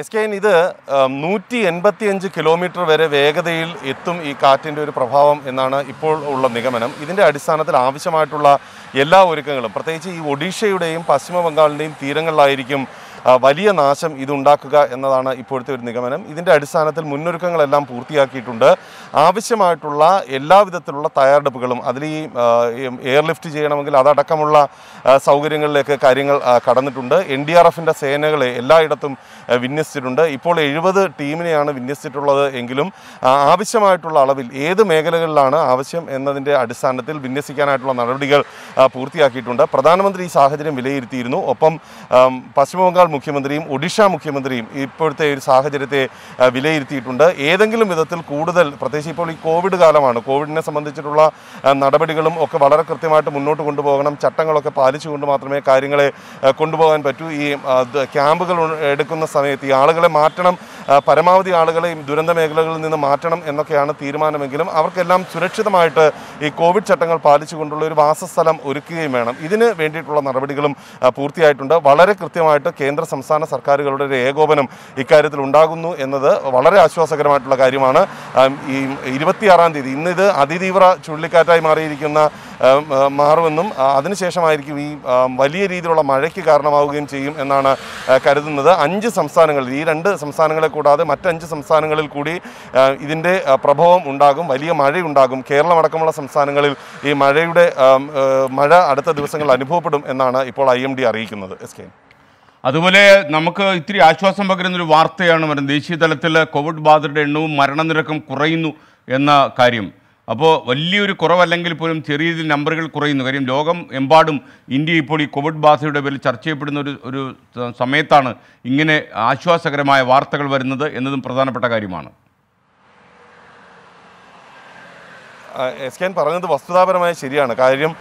Speaker 6: എസ് കെ എൻ ഇത് നൂറ്റി എൺപത്തി അഞ്ച് കിലോമീറ്റർ വരെ വേഗതയിൽ എത്തും ഈ കാറ്റിൻ്റെ ഒരു പ്രഭാവം എന്നാണ് ഇപ്പോൾ ഉള്ള നിഗമനം ഇതിൻ്റെ അടിസ്ഥാനത്തിൽ ആവശ്യമായിട്ടുള്ള എല്ലാ ഒരുക്കങ്ങളും പ്രത്യേകിച്ച് ഈ ഒഡീഷയുടെയും പശ്ചിമ ബംഗാളിൻ്റെയും തീരങ്ങളിലായിരിക്കും വലിയ നാശം ഇതുണ്ടാക്കുക എന്നതാണ് ഇപ്പോഴത്തെ ഒരു നിഗമനം ഇതിൻ്റെ അടിസ്ഥാനത്തിൽ മുന്നൊരുക്കങ്ങളെല്ലാം പൂർത്തിയാക്കിയിട്ടുണ്ട് ആവശ്യമായിട്ടുള്ള എല്ലാവിധത്തിലുള്ള തയ്യാറെടുപ്പുകളും അതിൽ ഈ എയർലിഫ്റ്റ് ചെയ്യണമെങ്കിൽ അതടക്കമുള്ള സൗകര്യങ്ങളിലേക്ക് കാര്യങ്ങൾ കടന്നിട്ടുണ്ട് എൻ ഡി ആർ എഫിൻ്റെ സേനകളെ എല്ലായിടത്തും വിന്യസിച്ചിട്ടുണ്ട് ഇപ്പോൾ എഴുപത് ടീമിനെയാണ് വിന്യസിച്ചിട്ടുള്ളത് എങ്കിലും ആവശ്യമായിട്ടുള്ള അളവിൽ ഏത് മേഖലകളിലാണ് ആവശ്യം എന്നതിൻ്റെ അടിസ്ഥാനത്തിൽ വിന്യസിക്കാനായിട്ടുള്ള നടപടികൾ പൂർത്തിയാക്കിയിട്ടുണ്ട് പ്രധാനമന്ത്രി ഈ സാഹചര്യം വിലയിരുത്തിയിരുന്നു ഒപ്പം പശ്ചിമബംഗാൾ മുഖ്യമന്ത്രിയും ഒഡീഷ മുഖ്യമന്ത്രിയും ഇപ്പോഴത്തെ ഒരു സാഹചര്യത്തെ വിലയിരുത്തിയിട്ടുണ്ട് ഏതെങ്കിലും വിധത്തിൽ കൂടുതൽ പ്രത്യേകിച്ച് ഇപ്പോൾ ഈ കോവിഡ് കാലമാണ് കോവിഡിനെ സംബന്ധിച്ചിട്ടുള്ള നടപടികളും ഒക്കെ വളരെ കൃത്യമായിട്ട് മുന്നോട്ട് കൊണ്ടുപോകണം ചട്ടങ്ങളൊക്കെ പാലിച്ചുകൊണ്ട് മാത്രമേ കാര്യങ്ങളെ കൊണ്ടുപോകാൻ പറ്റൂ ഈ ക്യാമ്പുകൾ എടുക്കുന്ന സമയത്ത് ഈ ആളുകളെ മാറ്റണം പരമാവധി ആളുകളെ ദുരന്ത മേഖലകളിൽ നിന്ന് മാറ്റണം എന്നൊക്കെയാണ് തീരുമാനമെങ്കിലും അവർക്കെല്ലാം സുരക്ഷിതമായിട്ട് ഈ കോവിഡ് ചട്ടങ്ങൾ പാലിച്ചുകൊണ്ടുള്ള ഒരു വാസസ്ഥലം ഒരുക്കുകയും വേണം ഇതിന് വേണ്ടിയിട്ടുള്ള നടപടികളും പൂർത്തിയായിട്ടുണ്ട് വളരെ കൃത്യമായിട്ട് കേന്ദ്ര കേന്ദ്ര സംസ്ഥാന സർക്കാരുകളുടെ ഒരു ഏകോപനം ഇക്കാര്യത്തിൽ ഉണ്ടാകുന്നു എന്നത് വളരെ ആശ്വാസകരമായിട്ടുള്ള കാര്യമാണ് ഈ ഇരുപത്തിയാറാം തീയതി ഇന്നിത് അതിതീവ്ര ചുഴലിക്കാറ്റായി മാറിയിരിക്കുന്ന മാറുമെന്നും അതിനുശേഷമായിരിക്കും ഈ വലിയ രീതിയിലുള്ള മഴയ്ക്ക് കാരണമാവുകയും ചെയ്യും എന്നാണ് കരുതുന്നത് അഞ്ച് സംസ്ഥാനങ്ങളിൽ ഈ രണ്ട് സംസ്ഥാനങ്ങളെ കൂടാതെ മറ്റഞ്ച് സംസ്ഥാനങ്ങളിൽ കൂടി ഇതിൻ്റെ പ്രഭാവം ഉണ്ടാകും വലിയ മഴയുണ്ടാകും കേരളമടക്കമുള്ള സംസ്ഥാനങ്ങളിൽ ഈ മഴയുടെ മഴ അടുത്ത ദിവസങ്ങളിൽ അനുഭവപ്പെടും എന്നാണ് ഇപ്പോൾ ഐ അറിയിക്കുന്നത് എസ് കെ
Speaker 2: അതുപോലെ നമുക്ക് ഇത്തിരി ആശ്വാസം പകരുന്ന ഒരു വാർത്തയാണ് വരുന്നത് ദേശീയ തലത്തിൽ കോവിഡ് ബാധിതരുടെ എണ്ണവും മരണനിരക്കും കുറയുന്നു എന്ന കാര്യം അപ്പോൾ വലിയൊരു കുറവല്ലെങ്കിൽ പോലും ചെറിയ രീതിയിൽ നമ്പറുകൾ കുറയുന്നു കാര്യം ലോകം എമ്പാടും ഇന്ത്യ ഇപ്പോൾ ഈ കോവിഡ് ബാധയുടെ പേരിൽ ചർച്ച ചെയ്യപ്പെടുന്ന ഒരു ഒരു സമയത്താണ് ഇങ്ങനെ ആശ്വാസകരമായ വാർത്തകൾ വരുന്നത് എന്നതും പ്രധാനപ്പെട്ട കാര്യമാണ്
Speaker 6: എസ് എൻ പറഞ്ഞത് വസ്തുതാപരമായി ശരിയാണ് കാര്യം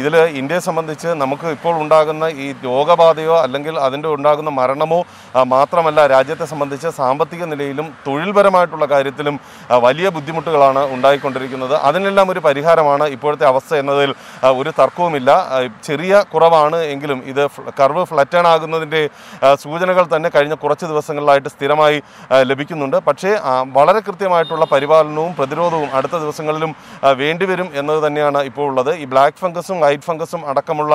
Speaker 6: ഇതിൽ ഇന്ത്യയെ സംബന്ധിച്ച് നമുക്ക് ഇപ്പോൾ ഉണ്ടാകുന്ന ഈ രോഗബാധയോ അല്ലെങ്കിൽ അതിൻ്റെ ഉണ്ടാകുന്ന മരണമോ മാത്രമല്ല രാജ്യത്തെ സംബന്ധിച്ച് സാമ്പത്തിക നിലയിലും തൊഴിൽപരമായിട്ടുള്ള കാര്യത്തിലും വലിയ ബുദ്ധിമുട്ടുകളാണ് ഉണ്ടായിക്കൊണ്ടിരിക്കുന്നത് അതിനെല്ലാം ഒരു പരിഹാരമാണ് ഇപ്പോഴത്തെ അവസ്ഥ എന്നതിൽ ഒരു തർക്കവുമില്ല ചെറിയ കുറവാണ് എങ്കിലും ഇത് കർവ് ഫ്ലറ്റേൺ ആകുന്നതിൻ്റെ സൂചനകൾ തന്നെ കഴിഞ്ഞ കുറച്ച് ദിവസങ്ങളിലായിട്ട് സ്ഥിരമായി ലഭിക്കുന്നുണ്ട് പക്ഷേ വളരെ കൃത്യമായിട്ടുള്ള പരിപാലനവും പ്രതിരോധവും അടുത്ത ദിവസങ്ങളിലും വേണ്ടിവരും എന്നത് തന്നെയാണ് ഇപ്പോൾ ഉള്ളത് ഈ ബ്ലാക്ക് ഫംഗസും വൈറ്റ് ഫംഗസും അടക്കമുള്ള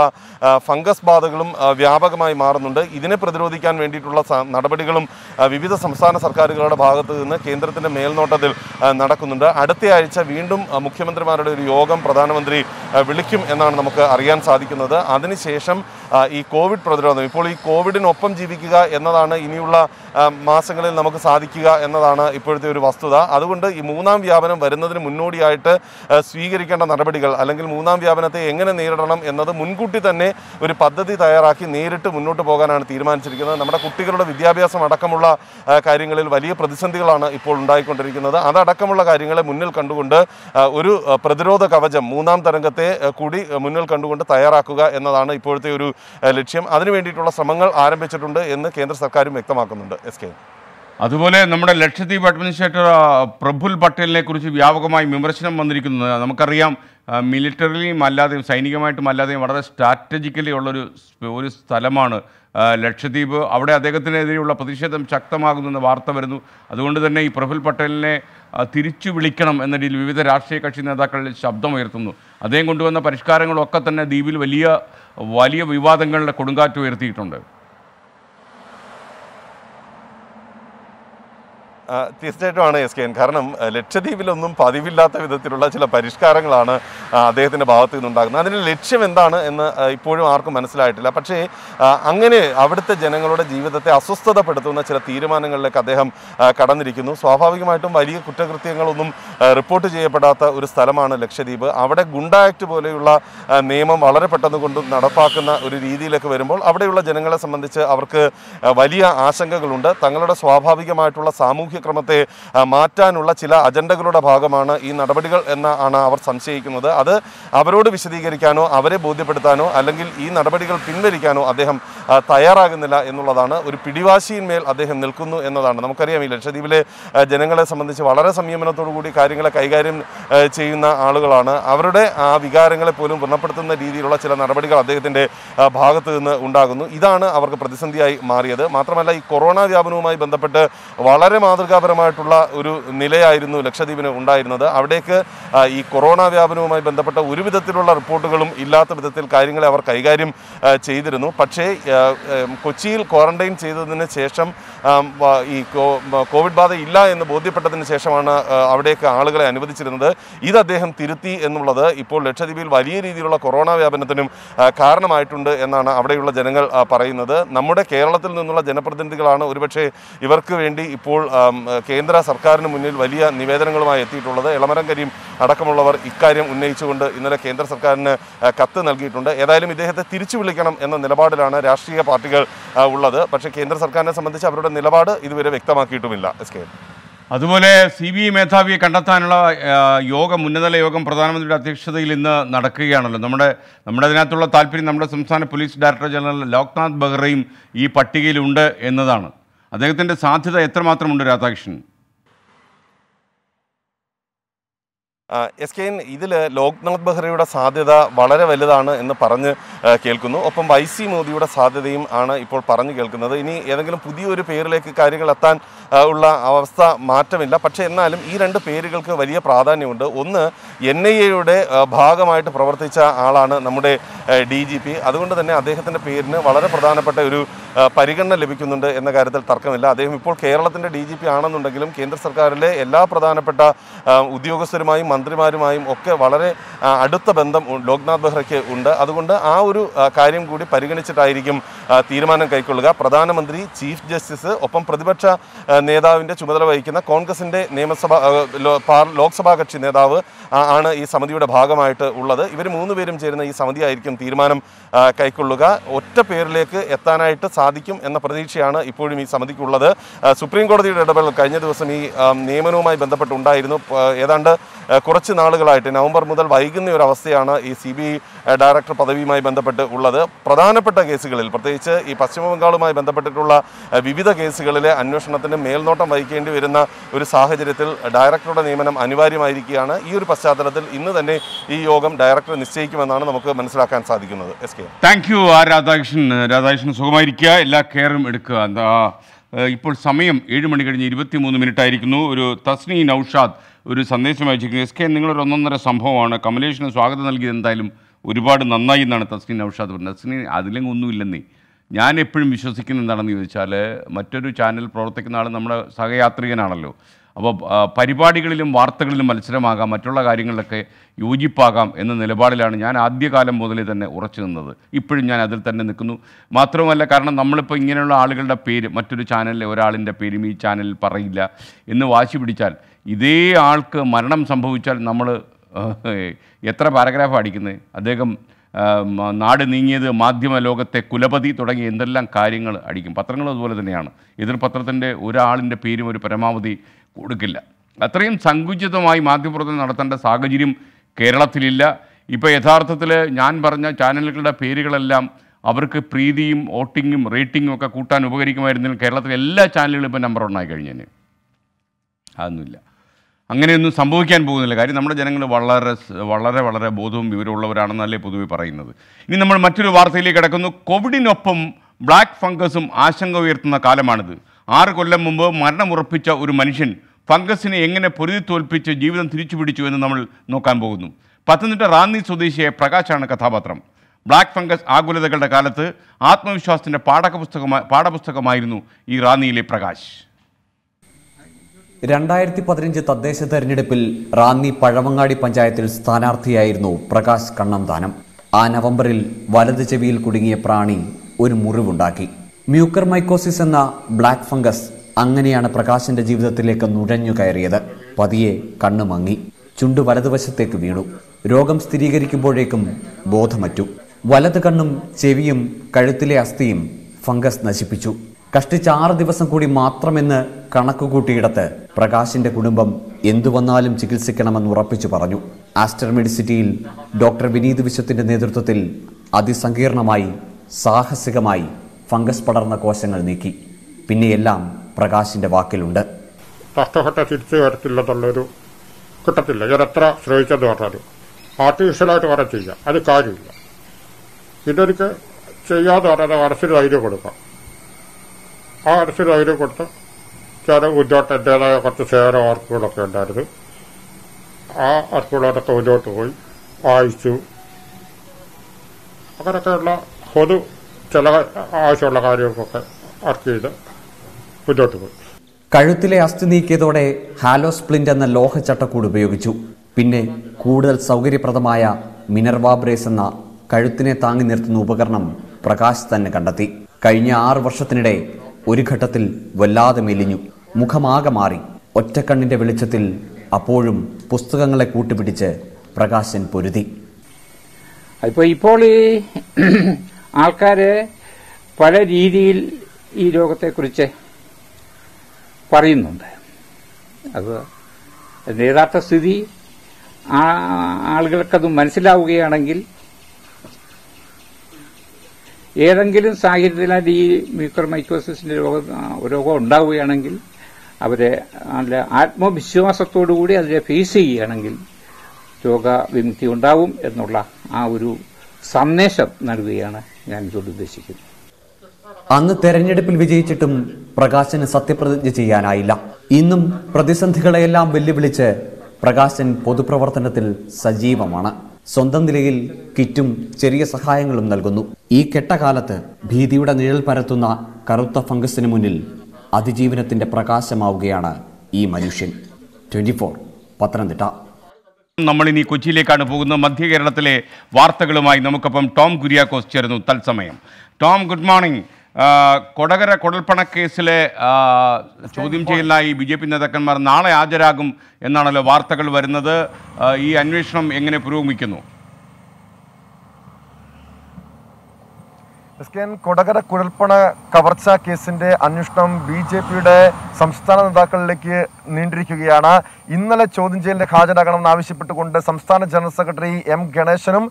Speaker 6: ഫംഗസ് ബാധകളും വ്യാപകമായി മാറുന്നുണ്ട് ഇതിനെ പ്രതിരോധിക്കാൻ വേണ്ടിയിട്ടുള്ള നടപടികളും വിവിധ സംസ്ഥാന സർക്കാരുകളുടെ ഭാഗത്തു നിന്ന് കേന്ദ്രത്തിൻ്റെ മേൽനോട്ടത്തിൽ നടക്കുന്നുണ്ട് അടുത്തയാഴ്ച വീണ്ടും മുഖ്യമന്ത്രിമാരുടെ ഒരു യോഗം പ്രധാനമന്ത്രി വിളിക്കും എന്നാണ് നമുക്ക് അറിയാൻ സാധിക്കുന്നത് അതിനുശേഷം ഈ കോവിഡ് പ്രതിരോധം ഇപ്പോൾ ഈ കോവിഡിനൊപ്പം ജീവിക്കുക എന്നതാണ് ഇനിയുള്ള മാസങ്ങളിൽ നമുക്ക് സാധിക്കുക എന്നതാണ് ഇപ്പോഴത്തെ ഒരു വസ്തുത അതുകൊണ്ട് ഈ മൂന്നാം വ്യാപനം വരുന്നതിന് മുന്നോടിയായിട്ട് സ്വീകരിക്കേണ്ട നടപടികൾ അല്ലെങ്കിൽ മൂന്നാം വ്യാപനത്തെ എങ്ങനെ നേരിടണം എന്നത് മുൻകൂട്ടി തന്നെ ഒരു പദ്ധതി തയ്യാറാക്കി നേരിട്ട് മുന്നോട്ട് പോകാനാണ് തീരുമാനിച്ചിരിക്കുന്നത് നമ്മുടെ കുട്ടികളുടെ വിദ്യാഭ്യാസം അടക്കമുള്ള കാര്യങ്ങളിൽ വലിയ പ്രതിസന്ധികളാണ് ഇപ്പോൾ ഉണ്ടായിക്കൊണ്ടിരിക്കുന്നത് അതടക്കമുള്ള കാര്യങ്ങളെ മുന്നിൽ കണ്ടുകൊണ്ട് ഒരു പ്രതിരോധ കവചം മൂന്നാം തരംഗത്തെ കൂടി മുന്നിൽ കണ്ടുകൊണ്ട് തയ്യാറാക്കുക എന്നതാണ് ഇപ്പോഴത്തെ ഒരു ലക്ഷ്യം അതിനു വേണ്ടിയിട്ടുള്ള ശ്രമങ്ങൾ ആരംഭിച്ചിട്ടുണ്ട് എന്ന് കേന്ദ്ര സർക്കാരും വ്യക്തമാക്കുന്നുണ്ട് എസ് കെ
Speaker 2: അതുപോലെ നമ്മുടെ ലക്ഷദ്വീപ് അഡ്മിനിസ്ട്രേറ്റർ പ്രഫുൽ പട്ടേലിനെ കുറിച്ച് വ്യാപകമായി വിമർശനം വന്നിരിക്കുന്നത് നമുക്കറിയാം മിലിറ്ററിയും അല്ലാതെയും സൈനികമായിട്ടും അല്ലാതെയും വളരെ സ്ട്രാറ്റജിക്കലി ഉള്ളൊരു ഒരു സ്ഥലമാണ് ലക്ഷദ്വീപ് അവിടെ അദ്ദേഹത്തിനെതിരെയുള്ള പ്രതിഷേധം ശക്തമാകുന്നുവെന്ന് വാർത്ത വരുന്നു അതുകൊണ്ട് തന്നെ ഈ പ്രഫുൽ പട്ടേലിനെ തിരിച്ചു വിളിക്കണം എന്ന രീതിയിൽ വിവിധ രാഷ്ട്രീയ കക്ഷി നേതാക്കൾ ശബ്ദമുയർത്തുന്നു അദ്ദേഹം കൊണ്ടുവന്ന പരിഷ്കാരങ്ങളൊക്കെ തന്നെ ദ്വീപിൽ വലിയ വലിയ വിവാദങ്ങളുടെ കൊടുങ്കാറ്റ് ഉയർത്തിയിട്ടുണ്ട്
Speaker 6: തീർച്ചയായിട്ടുമാണ് എസ് കെ എൻ കാരണം ലക്ഷദ്വീപിലൊന്നും പതിവില്ലാത്ത വിധത്തിലുള്ള ചില പരിഷ്കാരങ്ങളാണ് അദ്ദേഹത്തിൻ്റെ ഭാഗത്തു നിന്നുണ്ടാകുന്നത് അതിൻ്റെ ലക്ഷ്യം എന്താണ് എന്ന് ഇപ്പോഴും ആർക്കും മനസ്സിലായിട്ടില്ല പക്ഷേ അങ്ങനെ അവിടുത്തെ ജനങ്ങളുടെ ജീവിതത്തെ അസ്വസ്ഥതപ്പെടുത്തുന്ന ചില തീരുമാനങ്ങളിലേക്ക് അദ്ദേഹം കടന്നിരിക്കുന്നു സ്വാഭാവികമായിട്ടും വലിയ കുറ്റകൃത്യങ്ങളൊന്നും റിപ്പോർട്ട് ചെയ്യപ്പെടാത്ത ഒരു സ്ഥലമാണ് ലക്ഷദ്വീപ് അവിടെ ഗുണ്ട ആക്ട് പോലെയുള്ള നിയമം വളരെ പെട്ടെന്ന് കൊണ്ട് നടപ്പാക്കുന്ന ഒരു രീതിയിലേക്ക് വരുമ്പോൾ അവിടെയുള്ള ജനങ്ങളെ സംബന്ധിച്ച് അവർക്ക് വലിയ ആശങ്കകളുണ്ട് തങ്ങളുടെ സ്വാഭാവികമായിട്ടുള്ള സാമൂഹ്യ ക്രമത്തെ മാറ്റാനുള്ള ചില അജണ്ടകളുടെ ഭാഗമാണ് ഈ നടപടികൾ എന്നാണ് അവർ സംശയിക്കുന്നത് അത് അവരോട് വിശദീകരിക്കാനോ അവരെ ബോധ്യപ്പെടുത്താനോ അല്ലെങ്കിൽ ഈ നടപടികൾ പിൻവലിക്കാനോ അദ്ദേഹം തയ്യാറാകുന്നില്ല എന്നുള്ളതാണ് ഒരു പിടിവാശിയിന്മേൽ അദ്ദേഹം നിൽക്കുന്നു എന്നതാണ് നമുക്കറിയാം ഈ ലക്ഷദ്വീപിലെ ജനങ്ങളെ സംബന്ധിച്ച് വളരെ സംയമനത്തോടു കൂടി കാര്യങ്ങളെ കൈകാര്യം ചെയ്യുന്ന ആളുകളാണ് അവരുടെ ആ വികാരങ്ങളെ പോലും വൃണപ്പെടുത്തുന്ന രീതിയിലുള്ള ചില നടപടികൾ അദ്ദേഹത്തിൻ്റെ ഭാഗത്ത് നിന്ന് ഉണ്ടാകുന്നു ഇതാണ് അവർക്ക് പ്രതിസന്ധിയായി മാറിയത് മാത്രമല്ല ഈ കൊറോണ വ്യാപനവുമായി ബന്ധപ്പെട്ട് വളരെ മാതൃക മാതൃകാപരമായിട്ടുള്ള ഒരു നിലയായിരുന്നു ലക്ഷദ്വീപിന് ഉണ്ടായിരുന്നത് അവിടേക്ക് ഈ കൊറോണ വ്യാപനവുമായി ബന്ധപ്പെട്ട ഒരു വിധത്തിലുള്ള റിപ്പോർട്ടുകളും ഇല്ലാത്ത വിധത്തിൽ കാര്യങ്ങളെ അവർ കൈകാര്യം ചെയ്തിരുന്നു പക്ഷേ കൊച്ചിയിൽ ക്വാറന്റൈൻ ചെയ്തതിന് ശേഷം ഈ കോവിഡ് ബാധ ഇല്ല എന്ന് ബോധ്യപ്പെട്ടതിന് ശേഷമാണ് അവിടേക്ക് ആളുകളെ അനുവദിച്ചിരുന്നത് ഇത് അദ്ദേഹം തിരുത്തി എന്നുള്ളത് ഇപ്പോൾ ലക്ഷദ്വീപിൽ വലിയ രീതിയിലുള്ള കൊറോണ വ്യാപനത്തിനും കാരണമായിട്ടുണ്ട് എന്നാണ് അവിടെയുള്ള ജനങ്ങൾ പറയുന്നത് നമ്മുടെ കേരളത്തിൽ നിന്നുള്ള ജനപ്രതിനിധികളാണ് ഒരുപക്ഷെ ഇവർക്ക് വേണ്ടി ഇപ്പോൾ കേന്ദ്ര സർക്കാരിന് മുന്നിൽ വലിയ നിവേദനങ്ങളുമായി എത്തിയിട്ടുള്ളത് എളമരം കരീം അടക്കമുള്ളവർ ഇക്കാര്യം ഉന്നയിച്ചുകൊണ്ട് ഇന്നലെ കേന്ദ്ര സർക്കാരിന് കത്ത് നൽകിയിട്ടുണ്ട് ഏതായാലും ഇദ്ദേഹത്തെ തിരിച്ചു വിളിക്കണം എന്ന നിലപാടിലാണ് രാഷ്ട്രീയ പാർട്ടികൾ ഉള്ളത് പക്ഷേ കേന്ദ്ര സർക്കാരിനെ സംബന്ധിച്ച് അവരുടെ നിലപാട് ഇതുവരെ വ്യക്തമാക്കിയിട്ടുമില്ല എസ് കെ
Speaker 2: അതുപോലെ സി ബി ഐ മേധാവിയെ കണ്ടെത്താനുള്ള യോഗം ഉന്നതല യോഗം പ്രധാനമന്ത്രിയുടെ അധ്യക്ഷതയിൽ ഇന്ന് നടക്കുകയാണല്ലോ നമ്മുടെ നമ്മുടെ അതിനകത്തുള്ള താല്പര്യം നമ്മുടെ സംസ്ഥാന പോലീസ് ഡയറക്ടർ ജനറൽ ലോക്നാഥ് ബെഹ്റയും ഈ പട്ടികയിലുണ്ട് എന്നതാണ് അദ്ദേഹത്തിൻ്റെ സാധ്യത എത്രമാത്രമുണ്ട് രാധാകൃഷ്ണൻ
Speaker 6: എസ് കെ എൻ ഇതിൽ ലോക്നാഥ് ബെഹ്റയുടെ സാധ്യത വളരെ വലുതാണ് എന്ന് പറഞ്ഞ് കേൾക്കുന്നു ഒപ്പം വൈ സി മോദിയുടെ സാധ്യതയും ആണ് ഇപ്പോൾ പറഞ്ഞു കേൾക്കുന്നത് ഇനി ഏതെങ്കിലും പുതിയൊരു പേരിലേക്ക് കാര്യങ്ങൾ എത്താൻ ഉള്ള അവസ്ഥ മാറ്റമില്ല പക്ഷേ എന്നാലും ഈ രണ്ട് പേരുകൾക്ക് വലിയ പ്രാധാന്യമുണ്ട് ഒന്ന് എൻ ഐ എയുടെ ഭാഗമായിട്ട് പ്രവർത്തിച്ച ആളാണ് നമ്മുടെ ഡി ജി പി അതുകൊണ്ട് തന്നെ അദ്ദേഹത്തിൻ്റെ പേരിന് വളരെ പ്രധാനപ്പെട്ട ഒരു പരിഗണന ലഭിക്കുന്നുണ്ട് എന്ന കാര്യത്തിൽ തർക്കമില്ല അദ്ദേഹം ഇപ്പോൾ കേരളത്തിൻ്റെ ഡി ജി പി ആണെന്നുണ്ടെങ്കിലും കേന്ദ്ര സർക്കാരിലെ എല്ലാ പ്രധാനപ്പെട്ട ഉദ്യോഗസ്ഥരുമായും മന്ത്രിമാരുമായും ഒക്കെ വളരെ അടുത്ത ബന്ധം ലോക്നാഥ് ബെഹ്റയ്ക്ക് ഉണ്ട് അതുകൊണ്ട് ആ ഒരു കാര്യം കൂടി പരിഗണിച്ചിട്ടായിരിക്കും തീരുമാനം കൈക്കൊള്ളുക പ്രധാനമന്ത്രി ചീഫ് ജസ്റ്റിസ് ഒപ്പം പ്രതിപക്ഷ നേതാവിൻ്റെ ചുമതല വഹിക്കുന്ന കോൺഗ്രസിൻ്റെ നിയമസഭാ ലോക്സഭാ കക്ഷി നേതാവ് ആണ് ഈ സമിതിയുടെ ഭാഗമായിട്ട് ഉള്ളത് ഇവർ മൂന്നുപേരും ചേരുന്ന ഈ സമിതിയായിരിക്കും തീരുമാനം കൈക്കൊള്ളുക ഒറ്റ പേരിലേക്ക് എത്താനായിട്ട് സാധിക്കും എന്ന പ്രതീക്ഷയാണ് ഇപ്പോഴും ഈ സമിതിക്കുള്ളത് സുപ്രീം കോടതിയുടെ ഇടപെടൽ കഴിഞ്ഞ ദിവസം ഈ നിയമനവുമായി ബന്ധപ്പെട്ടുണ്ടായിരുന്നു ഏതാണ്ട് കുറച്ച് നാളുകളായിട്ട് നവംബർ മുതൽ വൈകുന്ന ഒരു അവസ്ഥയാണ് ഈ സി ബി ഐ ഡയറക്ടർ പദവിയുമായി ബന്ധപ്പെട്ട് ഉള്ളത് പ്രധാനപ്പെട്ട കേസുകളിൽ പ്രത്യേകിച്ച് ഈ പശ്ചിമ ബംഗാളുമായി ബന്ധപ്പെട്ടിട്ടുള്ള വിവിധ കേസുകളിലെ അന്വേഷണത്തിന് മേൽനോട്ടം വഹിക്കേണ്ടി വരുന്ന ഒരു സാഹചര്യത്തിൽ ഡയറക്ടറുടെ നിയമനം അനിവാര്യമായിരിക്കുകയാണ് ഈ ഒരു പശ്ചാത്തലത്തിൽ ഇന്ന് തന്നെ ഈ യോഗം ഡയറക്ടർ നിശ്ചയിക്കുമെന്നാണ് നമുക്ക് മനസ്സിലാക്കാൻ സാധിക്കുന്നത് S K
Speaker 2: thank you R Radhakrishnan Radhakrishnan സുഖമായിരിക്കുക എല്ലാ കെയറും എടുക്കുക ഇപ്പോൾ സമയം ഏഴ് മണി കഴിഞ്ഞ് മൂന്ന് മിനിറ്റ് ആയിരിക്കുന്നു ഒരു തസ്നി നൌഷാദ് ഒരു സന്ദേശം അയച്ചിരിക്കുന്നത് എസ് കെ നിങ്ങളൊരു ഒന്നൊന്നര സംഭവമാണ് കമലേഷിന് സ്വാഗതം നൽകിയത് എന്തായാലും ഒരുപാട് നന്നായി എന്നാണ് തസ്നി ഔഷാദ് പറഞ്ഞത് തസ്നി അതിലെങ്കിൽ ഒന്നുമില്ലെന്നേ ഞാൻ എപ്പോഴും വിശ്വസിക്കുന്ന എന്താണെന്ന് ചോദിച്ചാൽ മറ്റൊരു ചാനൽ പ്രവർത്തിക്കുന്ന ആൾ നമ്മുടെ സഹയാത്രികനാണല്ലോ അപ്പോൾ പരിപാടികളിലും വാർത്തകളിലും മത്സരമാകാം മറ്റുള്ള കാര്യങ്ങളിലൊക്കെ യോജിപ്പാകാം എന്ന നിലപാടിലാണ് ഞാൻ ആദ്യകാലം മുതലേ തന്നെ ഉറച്ചു നിന്നത് ഇപ്പോഴും ഞാൻ അതിൽ തന്നെ നിൽക്കുന്നു മാത്രമല്ല കാരണം നമ്മളിപ്പോൾ ഇങ്ങനെയുള്ള ആളുകളുടെ പേര് മറ്റൊരു ചാനലിലെ ഒരാളിൻ്റെ പേരും ഈ ചാനലിൽ പറയില്ല എന്ന് വാശി പിടിച്ചാൽ ഇതേ ആൾക്ക് മരണം സംഭവിച്ചാൽ നമ്മൾ എത്ര പാരഗ്രാഫ് അടിക്കുന്നത് അദ്ദേഹം നാട് നീങ്ങിയത് മാധ്യമ ലോകത്തെ കുലപതി തുടങ്ങിയ എന്തെല്ലാം കാര്യങ്ങൾ അടിക്കും പത്രങ്ങൾ അതുപോലെ തന്നെയാണ് എതിർ പത്രത്തിൻ്റെ ഒരാളിൻ്റെ പേരും ഒരു പരമാവധി കൊടുക്കില്ല അത്രയും സങ്കുചിതമായി മാധ്യമപ്രവർത്തനം നടത്തേണ്ട സാഹചര്യം കേരളത്തിലില്ല ഇപ്പോൾ യഥാർത്ഥത്തിൽ ഞാൻ പറഞ്ഞ ചാനലുകളുടെ പേരുകളെല്ലാം അവർക്ക് പ്രീതിയും വോട്ടിങ്ങും റേറ്റിങ്ങും ഒക്കെ കൂട്ടാൻ ഉപകരിക്കുമായിരുന്നെങ്കിൽ കേരളത്തിലെ എല്ലാ ചാനലുകളും ഇപ്പോൾ നമ്പർ ആയി കഴിഞ്ഞേനെ അതൊന്നുമില്ല അങ്ങനെയൊന്നും സംഭവിക്കാൻ പോകുന്നില്ല കാര്യം നമ്മുടെ ജനങ്ങൾ വളരെ വളരെ വളരെ ബോധവും വിവരമുള്ളവരാണെന്നല്ലേ പൊതുവെ പറയുന്നത് ഇനി നമ്മൾ മറ്റൊരു വാർത്തയിലേക്ക് കിടക്കുന്നു കോവിഡിനൊപ്പം ബ്ലാക്ക് ഫംഗസും ആശങ്ക ഉയർത്തുന്ന കാലമാണിത് ആറ് കൊല്ലം മുമ്പ് മരണമുറപ്പിച്ച ഒരു മനുഷ്യൻ ഫംഗസിനെ എങ്ങനെ പൊരുതി തോൽപ്പിച്ച് ജീവിതം തിരിച്ചു പിടിച്ചു എന്ന് നമ്മൾ നോക്കാൻ പോകുന്നു പത്തനംതിട്ട റാന്നി സ്വദേശിയായ പ്രകാശാണ് കഥാപാത്രം ബ്ലാക്ക് ഫംഗസ് ആകുലതകളുടെ കാലത്ത് ആത്മവിശ്വാസത്തിൻ്റെ പാഠക പുസ്തകമായി പാഠപുസ്തകമായിരുന്നു ഈ റാന്നിയിലെ പ്രകാശ്
Speaker 4: രണ്ടായിരത്തി പതിനഞ്ച് തദ്ദേശ തെരഞ്ഞെടുപ്പിൽ റാന്നി പഴവങ്ങാടി പഞ്ചായത്തിൽ സ്ഥാനാർത്ഥിയായിരുന്നു പ്രകാശ് കണ്ണന്താനം ആ നവംബറിൽ വലത് ചെവിയിൽ കുടുങ്ങിയ പ്രാണി ഒരു മുറിവുണ്ടാക്കി മ്യൂക്കർ മൈക്കോസിസ് എന്ന ബ്ലാക്ക് ഫംഗസ് അങ്ങനെയാണ് പ്രകാശിന്റെ ജീവിതത്തിലേക്ക് നുഴഞ്ഞു കയറിയത് പതിയെ കണ്ണു മങ്ങി ചുണ്ടു വലതുവശത്തേക്ക് വീണു രോഗം സ്ഥിരീകരിക്കുമ്പോഴേക്കും ബോധമറ്റു വലത് കണ്ണും ചെവിയും കഴുത്തിലെ അസ്ഥിയും ഫംഗസ് നശിപ്പിച്ചു കഷ്ടിച്ച് ആറ് ദിവസം കൂടി മാത്രമെന്ന് കണക്കുകൂട്ടിയിടത്ത് പ്രകാശിന്റെ കുടുംബം എന്തു വന്നാലും ചികിത്സിക്കണമെന്ന് ഉറപ്പിച്ചു പറഞ്ഞു ആസ്റ്റർ മെഡിസിറ്റിയിൽ ഡോക്ടർ വിനീത് വിശ്വത്തിന്റെ നേതൃത്വത്തിൽ അതിസങ്കീർണമായി സാഹസികമായി ഫംഗസ് പടർന്ന കോശങ്ങൾ നീക്കി പിന്നെയെല്ലാം പ്രകാശിന്റെ വാക്കിലുണ്ട്
Speaker 5: പസ്തഹത്തെ തിരിച്ചു വരത്തില്ലെന്നുള്ളൊരു കിട്ടത്തില്ല ഇവരെത്ര ശ്രമിച്ചത് പറഞ്ഞാലും ആർട്ടിഫിഷ്യലായിട്ട് പറയാൻ ചെയ്യാം അത് കാര്യമില്ല ഇതൊരിക്കൽ ചെയ്യാതെ പറഞ്ഞാൽ മനസ്സിന് ധൈര്യം കൊടുക്കാം ആർസിൽ അതിൽ കൊടുത്ത് ചില മുന്നോട്ട് എൻ്റേതായ കുറച്ച് സേവന വാർപ്പുകളൊക്കെ ഉണ്ടായിരുന്നു ആ ആർക്കുകളതൊക്കെ മുന്നോട്ട് പോയി വായിച്ചു
Speaker 4: അങ്ങനെയൊക്കെയുള്ള പൊതു ചില ആവശ്യമുള്ള കാര്യങ്ങൾക്കൊക്കെ വർക്ക് ചെയ്ത് മുന്നോട്ട് പോയി കഴുത്തിലെ അസ്ഥി നീക്കിയതോടെ ഹാലോ സ്പ്ലിന്റ് എന്ന ലോഹച്ചട്ടക്കൂട് ഉപയോഗിച്ചു പിന്നെ കൂടുതൽ സൗകര്യപ്രദമായ മിനർവാ ബ്രേസ് എന്ന കഴുത്തിനെ താങ്ങി നിർത്തുന്ന ഉപകരണം പ്രകാശ് തന്നെ കണ്ടെത്തി കഴിഞ്ഞ ആറ് വർഷത്തിനിടെ ഒരു ഘട്ടത്തിൽ വല്ലാതെ മെലിഞ്ഞു മുഖമാകെ മാറി ഒറ്റക്കണ്ണിന്റെ വെളിച്ചത്തിൽ അപ്പോഴും പുസ്തകങ്ങളെ കൂട്ടുപിടിച്ച് പ്രകാശൻ പൊരുതി
Speaker 2: അതിപ്പോൾ ഇപ്പോൾ ഈ ആൾക്കാർ പല രീതിയിൽ ഈ രോഗത്തെക്കുറിച്ച് പറയുന്നുണ്ട് അത് യഥാർത്ഥ സ്ഥിതി ആളുകൾക്കത് മനസ്സിലാവുകയാണെങ്കിൽ ഏതെങ്കിലും സാഹചര്യത്തിലാൽ ഈ മ്യൂക്കർമൈക്കോസിന്റെ രോഗം രോഗം ഉണ്ടാവുകയാണെങ്കിൽ അവരെ നല്ല ആത്മവിശ്വാസത്തോടുകൂടി അതിനെ ഫേസ് ചെയ്യുകയാണെങ്കിൽ രോഗവിമുക്തി ഉണ്ടാവും എന്നുള്ള ആ
Speaker 4: ഒരു സന്ദേശം നൽകുകയാണ് ഞാൻ ഇതോട് ഉദ്ദേശിക്കുന്നത് അന്ന് തെരഞ്ഞെടുപ്പിൽ വിജയിച്ചിട്ടും പ്രകാശന് സത്യപ്രതിജ്ഞ ചെയ്യാനായില്ല ഇന്നും പ്രതിസന്ധികളെയെല്ലാം വെല്ലുവിളിച്ച് പ്രകാശൻ പൊതുപ്രവർത്തനത്തിൽ സജീവമാണ് സ്വന്തം നിലയിൽ കിറ്റും ചെറിയ സഹായങ്ങളും നൽകുന്നു ഈ കെട്ടകാലത്ത് ഭീതിയുടെ നിഴൽ പരത്തുന്ന കറുത്ത ഫംഗസിന് മുന്നിൽ അതിജീവനത്തിന്റെ പ്രകാശമാവുകയാണ് ഈ മനുഷ്യൻ ട്വന്റി ഫോർ പത്തനംതിട്ട
Speaker 2: നമ്മളിനി കൊച്ചിയിലേക്കാണ് പോകുന്നത് മധ്യ കേരളത്തിലെ വാർത്തകളുമായി നമുക്കൊപ്പം ടോം കുര്യാക്കോസ് ചേരുന്നു തത്സമയം ടോം ഗുഡ് മോർണിംഗ് കൊടകര കുടൽപ്പണക്കേസിലെ ചോദ്യം ചെയ്യലിനായി ബി ജെ പി നേതാക്കന്മാർ നാളെ ഹാജരാകും എന്നാണല്ലോ വാർത്തകൾ വരുന്നത് ഈ അന്വേഷണം എങ്ങനെ പുരോഗമിക്കുന്നു
Speaker 7: എസ് കെ എൻ കൊടകര കുഴൽപ്പണ കവർച്ച കേസിന്റെ അന്വേഷണം ബി ജെ പിയുടെ സംസ്ഥാന നേതാക്കളിലേക്ക് നീണ്ടിരിക്കുകയാണ് ഇന്നലെ ചോദ്യം ചെയ്യലിന് ഹാജരാകണമെന്ന് ആവശ്യപ്പെട്ടുകൊണ്ട് സംസ്ഥാന ജനറൽ സെക്രട്ടറി എം ഗണേശനും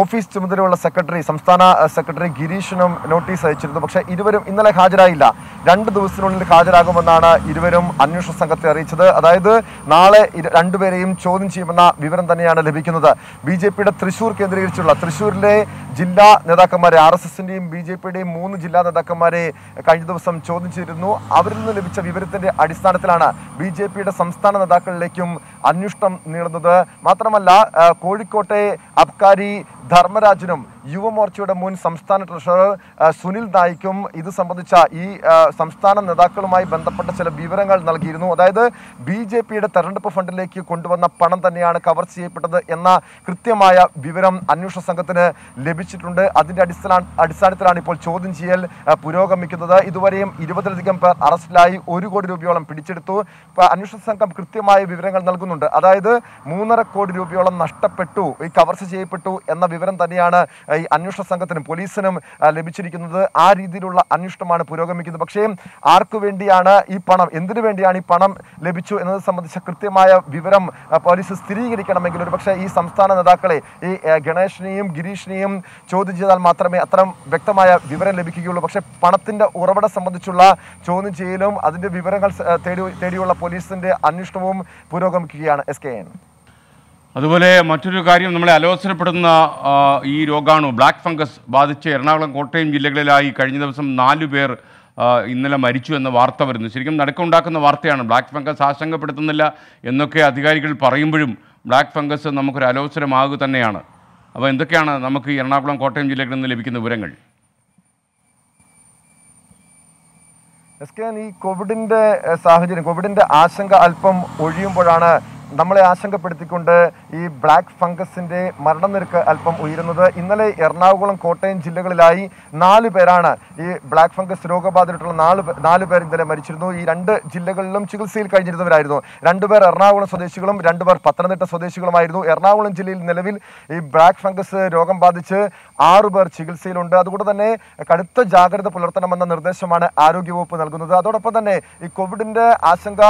Speaker 7: ഓഫീസ് ചുമതലയുള്ള സെക്രട്ടറി സംസ്ഥാന സെക്രട്ടറി ഗിരീഷിനും നോട്ടീസ് അയച്ചിരുന്നു പക്ഷേ ഇരുവരും ഇന്നലെ ഹാജരായില്ല രണ്ട് ദിവസത്തിനുള്ളിൽ ഹാജരാകുമെന്നാണ് ഇരുവരും അന്വേഷണ സംഘത്തെ അറിയിച്ചത് അതായത് നാളെ രണ്ടുപേരെയും ചോദ്യം ചെയ്യുമെന്ന വിവരം തന്നെയാണ് ലഭിക്കുന്നത് ബി ജെ പിയുടെ തൃശൂർ കേന്ദ്രീകരിച്ചുള്ള തൃശൂരിലെ ജില്ലാ നേതാക്കന്മാരെ ആർ എസ് എസിൻ്റെയും ബി ജെ പിയുടെയും മൂന്ന് ജില്ലാ നേതാക്കന്മാരെ കഴിഞ്ഞ ദിവസം ചോദ്യം ചെയ്തിരുന്നു അവരിൽ നിന്ന് ലഭിച്ച വിവരത്തിന്റെ അടിസ്ഥാനത്തിലാണ് ബി ജെ പിയുടെ സംസ്ഥാന നേതാക്കളിലേക്കും അന്വേഷണം നേടുന്നത് മാത്രമല്ല കോഴിക്കോട്ടെ അബ്കാരി ധർമ്മരാജനും യുവമോർച്ചയുടെ മുൻ സംസ്ഥാന ട്രഷറർ സുനിൽ നായിക്കും ഇത് സംബന്ധിച്ച ഈ സംസ്ഥാന നേതാക്കളുമായി ബന്ധപ്പെട്ട ചില വിവരങ്ങൾ നൽകിയിരുന്നു അതായത് ബി ജെ പിയുടെ തെരഞ്ഞെടുപ്പ് ഫണ്ടിലേക്ക് കൊണ്ടുവന്ന പണം തന്നെയാണ് കവർ ചെയ്യപ്പെട്ടത് എന്ന കൃത്യമായ വിവരം അന്വേഷണ സംഘത്തിന് ലഭിച്ചിട്ടുണ്ട് അതിൻ്റെ അടിസ്ഥാന അടിസ്ഥാനത്തിലാണ് ഇപ്പോൾ ചോദ്യം ചെയ്യൽ പുരോഗമിക്കുന്നത് ഇതുവരെയും ഇരുപതിലധികം പേർ അറസ്റ്റിലായി ഒരു കോടി രൂപയോളം പിടിച്ചെടുത്തു അന്വേഷണ സംഘം കൃത്യമായ വിവരങ്ങൾ നൽകുന്നുണ്ട് അതായത് മൂന്നര കോടി രൂപയോളം നഷ്ടപ്പെട്ടു ഈ കവർച്ച ചെയ്യപ്പെട്ടു എന്ന വിവരം തന്നെയാണ് ഈ അന്വേഷണ സംഘത്തിനും പോലീസിനും ലഭിച്ചിരിക്കുന്നത് ആ രീതിയിലുള്ള അന്വേഷണമാണ് പുരോഗമിക്കുന്നത് പക്ഷേ ആർക്കു വേണ്ടിയാണ് ഈ പണം എന്തിനു വേണ്ടിയാണ് ഈ പണം ലഭിച്ചു എന്നത് സംബന്ധിച്ച കൃത്യമായ വിവരം പോലീസ് സ്ഥിരീകരിക്കണമെങ്കിൽ ഒരു പക്ഷേ ഈ സംസ്ഥാന നേതാക്കളെ ഈ ഗണേഷിനെയും ഗിരീഷിനെയും ചോദ്യം ചെയ്താൽ മാത്രമേ അത്തരം വ്യക്തമായ വിവരം ലഭിക്കുകയുള്ളൂ പക്ഷേ പണത്തിൻ്റെ ഉറവിടം സംബന്ധിച്ചുള്ള ചോദ്യം ചെയ്യലും അതിൻ്റെ വിവരങ്ങൾ തേടി തേടിയുള്ള പോലീസിൻ്റെ അന്വേഷണവും പുരോഗമിക്കുകയാണ് എസ് കെ എൻ
Speaker 2: അതുപോലെ മറ്റൊരു കാര്യം നമ്മളെ അലോസരപ്പെടുന്ന ഈ രോഗാണു ബ്ലാക്ക് ഫംഗസ് ബാധിച്ച എറണാകുളം കോട്ടയം ജില്ലകളിലായി കഴിഞ്ഞ ദിവസം നാലു പേർ ഇന്നലെ മരിച്ചു എന്ന വാർത്ത വരുന്നു ശരിക്കും നടക്കുണ്ടാക്കുന്ന വാർത്തയാണ് ബ്ലാക്ക് ഫംഗസ് ആശങ്കപ്പെടുത്തുന്നില്ല എന്നൊക്കെ അധികാരികൾ പറയുമ്പോഴും ബ്ലാക്ക് ഫംഗസ് നമുക്കൊരു അലോസരമാകുക തന്നെയാണ് അപ്പോൾ എന്തൊക്കെയാണ് നമുക്ക് എറണാകുളം കോട്ടയം ജില്ലകളിൽ നിന്ന് ലഭിക്കുന്ന വിവരങ്ങൾ
Speaker 7: എസ് കെ ഈ കോവിഡിൻ്റെ സാഹചര്യം കോവിഡിൻ്റെ ആശങ്ക അല്പം ഒഴിയുമ്പോഴാണ് നമ്മളെ ആശങ്കപ്പെടുത്തിക്കൊണ്ട് ഈ ബ്ലാക്ക് ഫംഗസിൻ്റെ മരണനിരക്ക് അല്പം ഉയരുന്നത് ഇന്നലെ എറണാകുളം കോട്ടയം ജില്ലകളിലായി നാല് പേരാണ് ഈ ബ്ലാക്ക് ഫംഗസ് രോഗബാധിതരായിട്ടുള്ള നാല് നാല് പേർ ഇന്നലെ മരിച്ചിരുന്നു ഈ രണ്ട് ജില്ലകളിലും ചികിത്സയിൽ കഴിഞ്ഞിരുന്നവരായിരുന്നു രണ്ടുപേർ എറണാകുളം സ്വദേശികളും രണ്ടുപേർ പത്തനംതിട്ട സ്വദേശികളുമായിരുന്നു എറണാകുളം ജില്ലയിൽ നിലവിൽ ഈ ബ്ലാക്ക് ഫംഗസ് രോഗം ബാധിച്ച് ആറുപേർ ചികിത്സയിലുണ്ട് അതുകൊണ്ട് തന്നെ കടുത്ത ജാഗ്രത പുലർത്തണമെന്ന നിർദ്ദേശമാണ് ആരോഗ്യവകുപ്പ് നൽകുന്നത് അതോടൊപ്പം തന്നെ ഈ കോവിഡിൻ്റെ ആശങ്ക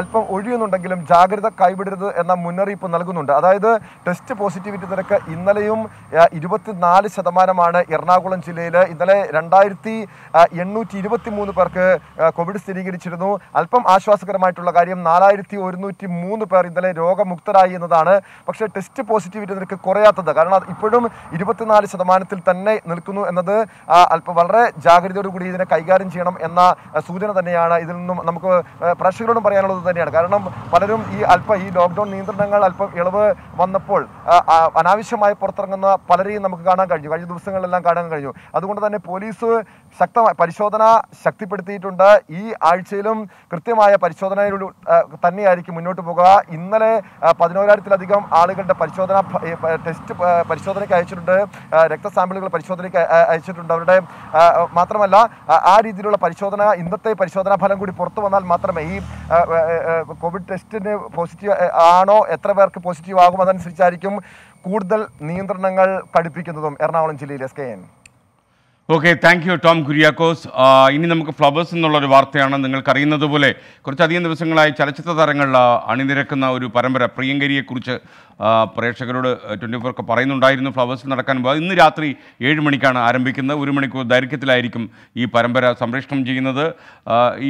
Speaker 7: അല്പം ഒഴിയുന്നുണ്ടെങ്കിലും ജാഗ്രത കൈവിടരുത് എന്ന മുന്നറിയിപ്പ് നൽകുന്നുണ്ട് അതായത് ടെസ്റ്റ് പോസിറ്റിവിറ്റി നിരക്ക് ഇന്നലെയും ഇരുപത്തിനാല് ശതമാനമാണ് എറണാകുളം ജില്ലയിൽ ഇന്നലെ രണ്ടായിരത്തി എണ്ണൂറ്റി ഇരുപത്തി മൂന്ന് പേർക്ക് കോവിഡ് സ്ഥിരീകരിച്ചിരുന്നു അല്പം ആശ്വാസകരമായിട്ടുള്ള കാര്യം നാലായിരത്തി ഒരുന്നൂറ്റി മൂന്ന് പേർ ഇന്നലെ രോഗമുക്തരായി എന്നതാണ് പക്ഷേ ടെസ്റ്റ് പോസിറ്റിവിറ്റി നിരക്ക് കുറയാത്തത് കാരണം ഇപ്പോഴും ഇരുപത്തിനാല് ശതമാനത്തിൽ തന്നെ നിൽക്കുന്നു എന്നത് അല്പം വളരെ ജാഗ്രതയോടുകൂടി ഇതിനെ കൈകാര്യം ചെയ്യണം എന്ന സൂചന തന്നെയാണ് ഇതിൽ നിന്നും നമുക്ക് പ്രേക്ഷകരോടും പറയാനുള്ളത് തന്നെയാണ് കാരണം പലരും ഈ അല്പ ഈ ലോക്ക്ഡൌൺ നിയന്ത്രണങ്ങൾ അല്പം ഇളവ് വന്നപ്പോൾ അനാവശ്യമായി പുറത്തിറങ്ങുന്ന പലരെയും നമുക്ക് കാണാൻ കഴിഞ്ഞു കഴിഞ്ഞ ദിവസങ്ങളിലെല്ലാം കാണാൻ കഴിഞ്ഞു അതുകൊണ്ട് തന്നെ പോലീസ് ശക്തമായ പരിശോധന ശക്തിപ്പെടുത്തിയിട്ടുണ്ട് ഈ ആഴ്ചയിലും കൃത്യമായ പരിശോധനയിലൂടെ തന്നെയായിരിക്കും മുന്നോട്ട് പോകുക ഇന്നലെ പതിനോരായിരത്തിലധികം ആളുകളുടെ പരിശോധന ടെസ്റ്റ് പരിശോധനയ്ക്ക് അയച്ചിട്ടുണ്ട് രക്തസാമ്പിളുകൾ പരിശോധനയ്ക്ക് അയച്ചിട്ടുണ്ട് അവരുടെ മാത്രമല്ല ആ രീതിയിലുള്ള പരിശോധന ഇന്നത്തെ പരിശോധനാ ഫലം കൂടി പുറത്തു വന്നാൽ മാത്രമേ ഈ കോവിഡ് ടെസ്റ്റിന് പോസിറ്റീവ് പോസിറ്റീവ് ആണോ എത്ര പേർക്ക് പോസിറ്റീവ് ആകും അതനുസരിച്ചായിരിക്കും കൂടുതൽ നിയന്ത്രണങ്ങൾ പഠിപ്പിക്കുന്നതും എറണാകുളം ജില്ലയിൽ S K N
Speaker 2: okay thank you Tom Kuriakose ഇനി നമുക്ക് ഫ്ലവേഴ്സ് എന്നുള്ളൊരു വാർത്തയാണ് നിങ്ങൾക്കറിയുന്നത് പോലെ കുറച്ചധികം ദിവസങ്ങളായി ചലച്ചിത്ര താരങ്ങളിൽ അണിനിരക്കുന്ന ഒരു പരമ്പര പ്രിയങ്കരിയെക്കുറിച്ച് പ്രേക്ഷകരോട് ട്വൻറ്റി ഒക്കെ പറയുന്നുണ്ടായിരുന്നു ഫ്ലവേഴ്സിൽ നടക്കാൻ ഇന്ന് രാത്രി ഏഴ് മണിക്കാണ് ആരംഭിക്കുന്നത് ഒരു മണിക്കൂർ ദൈർഘ്യത്തിലായിരിക്കും ഈ പരമ്പര സംപ്രേഷണം ചെയ്യുന്നത്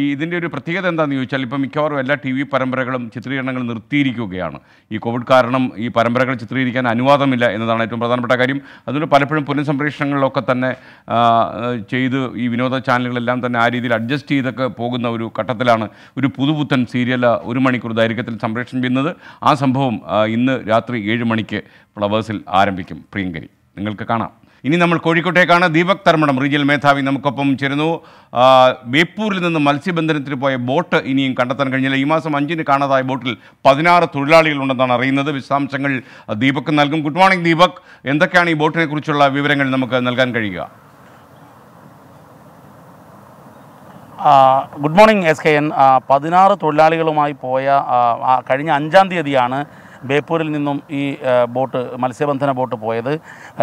Speaker 2: ഈ ഇതിൻ്റെ ഒരു പ്രത്യേകത എന്താണെന്ന് ചോദിച്ചാൽ ഇപ്പോൾ മിക്കവാറും എല്ലാ ടി വി പരമ്പരകളും ചിത്രീകരണങ്ങൾ നിർത്തിയിരിക്കുകയാണ് ഈ കോവിഡ് കാരണം ഈ പരമ്പരകൾ ചിത്രീകരിക്കാൻ അനുവാദമില്ല എന്നതാണ് ഏറ്റവും പ്രധാനപ്പെട്ട കാര്യം അതുകൊണ്ട് പലപ്പോഴും പുനഃസംപ്രേഷണങ്ങളിലൊക്കെ തന്നെ ചെയ്ത് ഈ വിനോദ ചാനലുകളെല്ലാം തന്നെ ആ രീതിയിൽ അഡ്ജസ്റ്റ് ചെയ്തൊക്കെ പോകുന്ന ഒരു ഘട്ടത്തിലാണ് ഒരു പുതുപുത്തൻ സീരിയൽ ഒരു മണിക്കൂർ ദൈർഘ്യത്തിൽ സംപ്രേഷണം ചെയ്യുന്നത് ആ സംഭവം ഇന്ന് രാത്രി ഏഴ് മണിക്ക് ഫ്ലവേഴ്സിൽ ആരംഭിക്കും പ്രിയങ്കരി നിങ്ങൾക്ക് കാണാം ഇനി നമ്മൾ കോഴിക്കോട്ടേക്കാണ് ദീപക് തർമ്മടം റീജിയൽ മേധാവി നമുക്കൊപ്പം ചേരുന്നു വേപ്പൂരിൽ നിന്ന് മത്സ്യബന്ധനത്തിന് പോയ ബോട്ട് ഇനിയും കണ്ടെത്താൻ കഴിഞ്ഞില്ല ഈ മാസം അഞ്ചിന് കാണാതായ ബോട്ടിൽ പതിനാറ് തൊഴിലാളികളുണ്ടെന്നാണ് അറിയുന്നത് വിശദാംശങ്ങൾ ദീപക് നൽകും ഗുഡ് മോർണിംഗ് ദീപക് എന്തൊക്കെയാണ് ഈ ബോട്ടിനെക്കുറിച്ചുള്ള വിവരങ്ങൾ നമുക്ക് നൽകാൻ കഴിയുക
Speaker 5: good morning S K N പതിനാറ് തൊഴിലാളികളുമായി പോയ കഴിഞ്ഞ അഞ്ചാം തീയതിയാണ് ബേപ്പൂരിൽ നിന്നും ഈ ബോട്ട് മത്സ്യബന്ധന ബോട്ട് പോയത്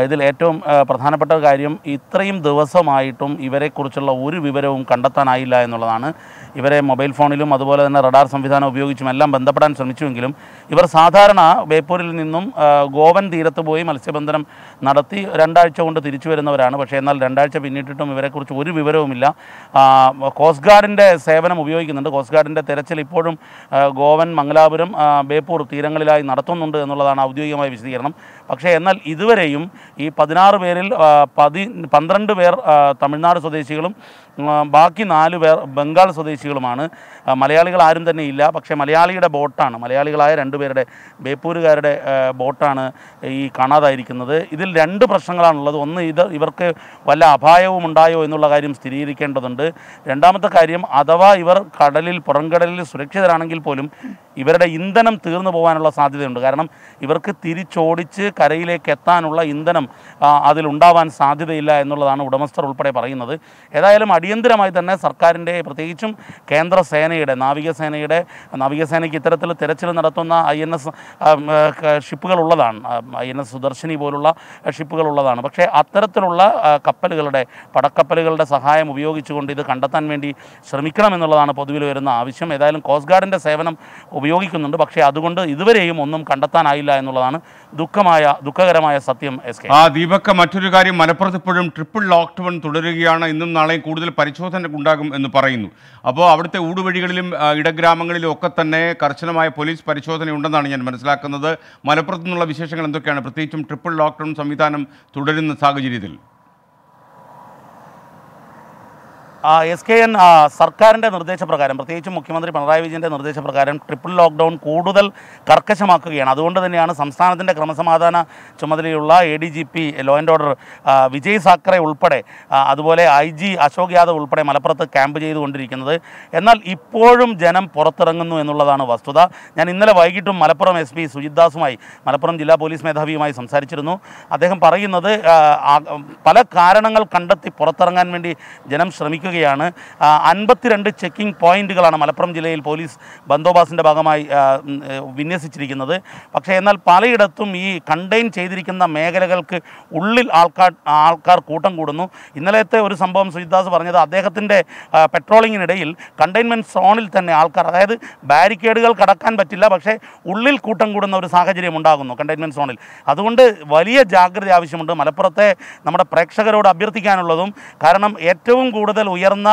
Speaker 5: ഇതിൽ ഏറ്റവും പ്രധാനപ്പെട്ട കാര്യം ഇത്രയും ദിവസമായിട്ടും ഇവരെക്കുറിച്ചുള്ള ഒരു വിവരവും കണ്ടെത്താനായില്ല എന്നുള്ളതാണ് ഇവരെ മൊബൈൽ ഫോണിലും അതുപോലെ തന്നെ റഡാർ സംവിധാനം ഉപയോഗിച്ചും എല്ലാം ബന്ധപ്പെടാൻ ശ്രമിച്ചുവെങ്കിലും ഇവർ സാധാരണ ബേപ്പൂരിൽ നിന്നും ഗോവൻ തീരത്ത് പോയി മത്സ്യബന്ധനം നടത്തി രണ്ടാഴ്ച കൊണ്ട് തിരിച്ചു വരുന്നവരാണ് പക്ഷേ എന്നാൽ രണ്ടാഴ്ച പിന്നിട്ടിട്ടും ഇവരെക്കുറിച്ച് ഒരു വിവരവുമില്ല കോസ്റ്റ് ഗാർഡിൻ്റെ സേവനം ഉപയോഗിക്കുന്നുണ്ട് കോസ്റ്റ് ഗാർഡിൻ്റെ തിരച്ചിൽ ഇപ്പോഴും ഗോവൻ മംഗലാപുരം ബേപ്പൂർ തീരങ്ങളിലായി നടത്തുന്നുണ്ട് എന്നുള്ളതാണ് ഔദ്യോഗികമായ വിശദീകരണം പക്ഷേ എന്നാൽ ഇതുവരെയും ഈ പതിനാറ് പേരിൽ പതി പന്ത്രണ്ട് പേർ തമിഴ്നാട് സ്വദേശികളും ബാക്കി നാല് പേർ ബംഗാൾ സ്വദേശികളുമാണ് മലയാളികൾ ആരും തന്നെ ഇല്ല പക്ഷേ മലയാളിയുടെ ബോട്ടാണ് മലയാളികളായ രണ്ടുപേരുടെ ബേപ്പൂരുകാരുടെ ബോട്ടാണ് ഈ കാണാതായിരിക്കുന്നത് ഇതിൽ രണ്ട് പ്രശ്നങ്ങളാണുള്ളത് ഒന്ന് ഇത് ഇവർക്ക് വല്ല അപായവും ഉണ്ടായോ എന്നുള്ള കാര്യം സ്ഥിരീകരിക്കേണ്ടതുണ്ട് രണ്ടാമത്തെ കാര്യം അഥവാ ഇവർ കടലിൽ പുറംകടലിൽ സുരക്ഷിതരാണെങ്കിൽ പോലും ഇവരുടെ ഇന്ധനം തീർന്നു പോകാനുള്ള സാധ്യതയുണ്ട് കാരണം ഇവർക്ക് തിരിച്ചോടിച്ച് കരയിലേക്ക് എത്താനുള്ള ഇന്ധനം അതിലുണ്ടാവാൻ സാധ്യതയില്ല എന്നുള്ളതാണ് ഉടമസ്ഥർ ഉൾപ്പെടെ പറയുന്നത് ഏതായാലും അടിയന്തരമായി തന്നെ സർക്കാരിൻ്റെ പ്രത്യേകിച്ചും കേന്ദ്ര സേനയുടെ നാവികസേനയുടെ നാവികസേനയ്ക്ക് ഇത്തരത്തിൽ തിരച്ചിൽ നടത്തുന്ന ഐ എൻ എസ് ഷിപ്പുകൾ ഉള്ളതാണ് ഐ എൻ എസ് സുദർശിനി പോലുള്ള ഷിപ്പുകൾ ഉള്ളതാണ് പക്ഷേ അത്തരത്തിലുള്ള കപ്പലുകളുടെ പടക്കപ്പലുകളുടെ സഹായം ഉപയോഗിച്ചുകൊണ്ട് ഇത് കണ്ടെത്താൻ വേണ്ടി ശ്രമിക്കണമെന്നുള്ളതാണ് പൊതുവിൽ വരുന്ന ആവശ്യം ഏതായാലും കോസ്റ്റ് ഗാർഡിൻ്റെ സേവനം ഉപയോഗിക്കുന്നുണ്ട് പക്ഷേ അതുകൊണ്ട്
Speaker 2: ഇതുവരെയും ഒന്നും
Speaker 5: കണ്ടെത്താനായില്ല എന്നുള്ളതാണ് ദുഃഖമായ ദുഃഖകരമായ സത്യം എസ് കെ ആ
Speaker 2: ദീപക്ക മറ്റൊരു കാര്യം മലപ്പുറത്ത് ഇപ്പോഴും ട്രിപ്പിൾ ലോക്ക്ഡൗൺ തുടരുകയാണ് ഇന്നും നാളെയും കൂടുതൽ പരിശോധന ഉണ്ടാകും എന്ന് പറയുന്നു അപ്പോൾ അവിടുത്തെ ഊടുവഴികളിലും ഇടഗ്രാമങ്ങളിലും ഒക്കെ തന്നെ കർശനമായ പോലീസ് പരിശോധന ഉണ്ടെന്നാണ് ഞാൻ മനസ്സിലാക്കുന്നത് മലപ്പുറത്തു നിന്നുള്ള വിശേഷങ്ങൾ എന്തൊക്കെയാണ് പ്രത്യേകിച്ചും ട്രിപ്പിൾ ലോക്ക്ഡൗൺ സംവിധാനം തുടരുന്ന സാഹചര്യത്തിൽ എസ് കെ
Speaker 5: എൻ സർക്കാരിൻ്റെ നിർദ്ദേശപ്രകാരം പ്രത്യേകിച്ചും മുഖ്യമന്ത്രി പിണറായി വിജയൻ്റെ നിർദ്ദേശപ്രകാരം ട്രിപ്പിൾ ലോക്ക്ഡൗൺ കൂടുതൽ കർക്കശമാക്കുകയാണ് അതുകൊണ്ട് തന്നെയാണ് സംസ്ഥാനത്തിൻ്റെ ക്രമസമാധാന ചുമതലയുള്ള A D G P law and order Vijay Sakhare ഉൾപ്പെടെ അതുപോലെ ഐ ജി അശോക് യാദവ് ഉൾപ്പെടെ മലപ്പുറത്ത് ക്യാമ്പ് ചെയ്തുകൊണ്ടിരിക്കുന്നത് എന്നാൽ ഇപ്പോഴും ജനം പുറത്തിറങ്ങുന്നു എന്നുള്ളതാണ് വസ്തുത ഞാൻ ഇന്നലെ വൈകിട്ടും മലപ്പുറം എസ് പി സുജിത്ദാസുമായി മലപ്പുറം ജില്ലാ പോലീസ് മേധാവിയുമായി സംസാരിച്ചിരുന്നു അദ്ദേഹം പറയുന്നത് പല കാരണങ്ങൾ കണ്ടെത്തി പുറത്തിറങ്ങാൻ വേണ്ടി ജനം ശ്രമിക്കുന്നു നിൽക്കുകയാണ് അൻപത്തിരണ്ട് ചെക്കിംഗ് പോയിന്റുകളാണ് മലപ്പുറം ജില്ലയിൽ പോലീസ് ബന്ദോബസ്തിൻ്റെ ഭാഗമായി വിന്യസിച്ചിരിക്കുന്നത് പക്ഷേ എന്നാൽ പലയിടത്തും ഈ കണ്ടെയ്ൻ ചെയ്തിരിക്കുന്ന മേഖലകൾക്ക് ഉള്ളിൽ ആൾക്കാർ ആൾക്കാർ കൂട്ടം കൂടുന്നു ഇന്നലത്തെ ഒരു സംഭവം സുജിദാസ് പറഞ്ഞത് അദ്ദേഹത്തിൻ്റെ പെട്രോളിങ്ങിനിടയിൽ കണ്ടെയ്ൻമെൻറ്റ് സോണിൽ തന്നെ ആൾക്കാർ അതായത് ബാരിക്കേഡുകൾ കടക്കാൻ പറ്റില്ല പക്ഷേ ഉള്ളിൽ കൂട്ടം കൂടുന്ന ഒരു സാഹചര്യം ഉണ്ടാകുന്നു കണ്ടെയ്ൻമെൻറ്റ് സോണിൽ അതുകൊണ്ട് വലിയ ജാഗ്രത ആവശ്യമുണ്ട് മലപ്പുറത്തെ നമ്മുടെ പ്രേക്ഷകരോട് അഭ്യർത്ഥിക്കാനുള്ളതും കാരണം ഏറ്റവും കൂടുതൽ ഉയർന്ന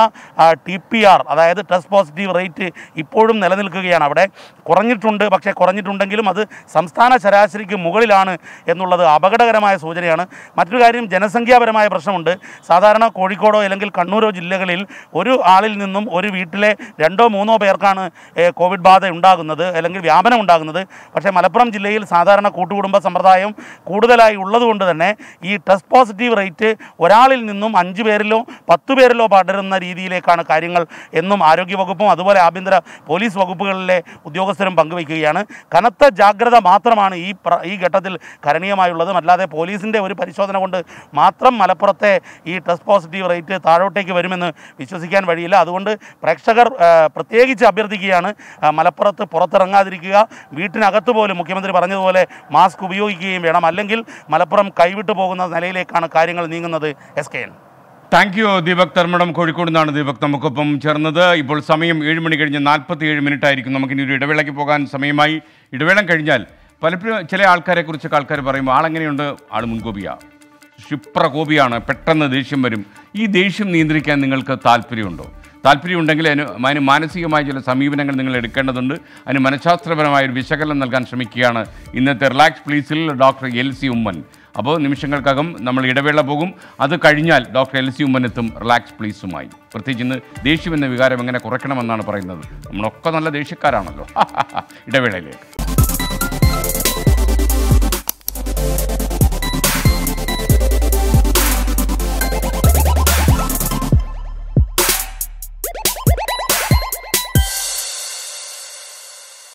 Speaker 5: ടി പി ആർ അതായത് ടെസ്റ്റ് പോസിറ്റീവ് റേറ്റ് ഇപ്പോഴും നിലനിൽക്കുകയാണ് അവിടെ കുറഞ്ഞിട്ടുണ്ട് പക്ഷേ കുറഞ്ഞിട്ടുണ്ടെങ്കിലും അത് സംസ്ഥാന ശരാശരിക്ക് മുകളിലാണ് എന്നുള്ളത് അപകടകരമായ സൂചനയാണ് മറ്റൊരു കാര്യം ജനസംഖ്യാപരമായ പ്രശ്നമുണ്ട് സാധാരണ കോഴിക്കോടോ അല്ലെങ്കിൽ കണ്ണൂരോ ജില്ലകളിൽ ഒരു ആളിൽ നിന്നും ഒരു വീട്ടിലെ രണ്ടോ മൂന്നോ പേർക്കാണ് കോവിഡ് ബാധ ഉണ്ടാകുന്നത് അല്ലെങ്കിൽ വ്യാപനം ഉണ്ടാകുന്നത് പക്ഷേ മലപ്പുറം ജില്ലയിൽ സാധാരണ കൂട്ടുകുടുംബ സമ്പ്രദായം കൂടുതലായി ഉള്ളതുകൊണ്ട് തന്നെ ഈ ടെസ്റ്റ് പോസിറ്റീവ് റേറ്റ് ഒരാളിൽ നിന്നും അഞ്ച് പേരിലോ പത്ത് പേരിലോ പാട്ട് തുടരുന്ന രീതിയിലേക്കാണ് കാര്യങ്ങൾ എന്നും ആരോഗ്യവകുപ്പും അതുപോലെ ആഭ്യന്തര പോലീസ് വകുപ്പുകളിലെ ഉദ്യോഗസ്ഥരും പങ്കുവയ്ക്കുകയാണ് കനത്ത ജാഗ്രത മാത്രമാണ് ഈ ഈ ഘട്ടത്തിൽ കരണീയമായുള്ളത് അല്ലാതെ പോലീസിൻ്റെ ഒരു പരിശോധന കൊണ്ട് മാത്രം മലപ്പുറത്തെ ഈ ടെസ്റ്റ് പോസിറ്റീവ് റേറ്റ് താഴോട്ടേക്ക് വരുമെന്ന് വിശ്വസിക്കാൻ വഴിയില്ല അതുകൊണ്ട് പ്രേക്ഷകർ പ്രത്യേകിച്ച് അഭ്യർത്ഥിക്കുകയാണ് മലപ്പുറത്ത് പുറത്തിറങ്ങാതിരിക്കുക വീട്ടിനകത്ത് പോലും മുഖ്യമന്ത്രി പറഞ്ഞതുപോലെ മാസ്ക് ഉപയോഗിക്കുകയും വേണം അല്ലെങ്കിൽ മലപ്പുറം കൈവിട്ടു പോകുന്ന നിലയിലേക്കാണ് കാര്യങ്ങൾ നീങ്ങുന്നത് S K N
Speaker 2: thank you Deepak Dharmadam Kozhikode നിന്നാണ് ദീപക് നമുക്കൊപ്പം ചേർന്നത് ഇപ്പോൾ സമയം ഏഴ് മണി കഴിഞ്ഞ് നാൽപ്പത്തി ഏഴ് മിനിറ്റ് ആയിരിക്കും നമുക്കിനി ഒരു ഇടവേളയ്ക്ക് പോകാൻ സമയമായി ഇടവേള കഴിഞ്ഞാൽ പലപ്പോഴും ചില ആൾക്കാരെക്കുറിച്ചൊക്കെ ആൾക്കാർ പറയുമ്പോൾ ആളെങ്ങനെയുണ്ട് ആൾ മുൻകോപിയാണ് ക്ഷിപ്രകോപിയാണ് പെട്ടെന്ന് ദേഷ്യം വരും ഈ ദേഷ്യം നിയന്ത്രിക്കാൻ നിങ്ങൾക്ക് താല്പര്യമുണ്ടോ താല്പര്യമുണ്ടെങ്കിൽ അതിന് അതിന് മാനസികമായ ചില സമീപനങ്ങൾ നിങ്ങൾ എടുക്കേണ്ടതുണ്ട് അതിന് മനഃശാസ്ത്രപരമായ ഒരു വിശകലനം നൽകാൻ ശ്രമിക്കുകയാണ് ഇന്നത്തെ റിലാക്സ് പ്ലീസിൽ ഡോക്ടർ എൽ സി ഉമ്മൻ അപ്പോൾ നിമിഷങ്ങൾക്കകം നമ്മൾ ഇടവേള പോകും അത് കഴിഞ്ഞാൽ ഡോക്ടർ എൽ സി ഉമ്മനെത്തും റിലാക്സ് പ്ലീസുമായി പ്രത്യേകിച്ച് ഇന്ന് ദേഷ്യം എന്ന വികാരം എങ്ങനെ കുറയ്ക്കണമെന്നാണ് പറയുന്നത് നമ്മളൊക്കെ നല്ല ദേഷ്യക്കാരാണല്ലോ ഇടവേളയിലേക്ക്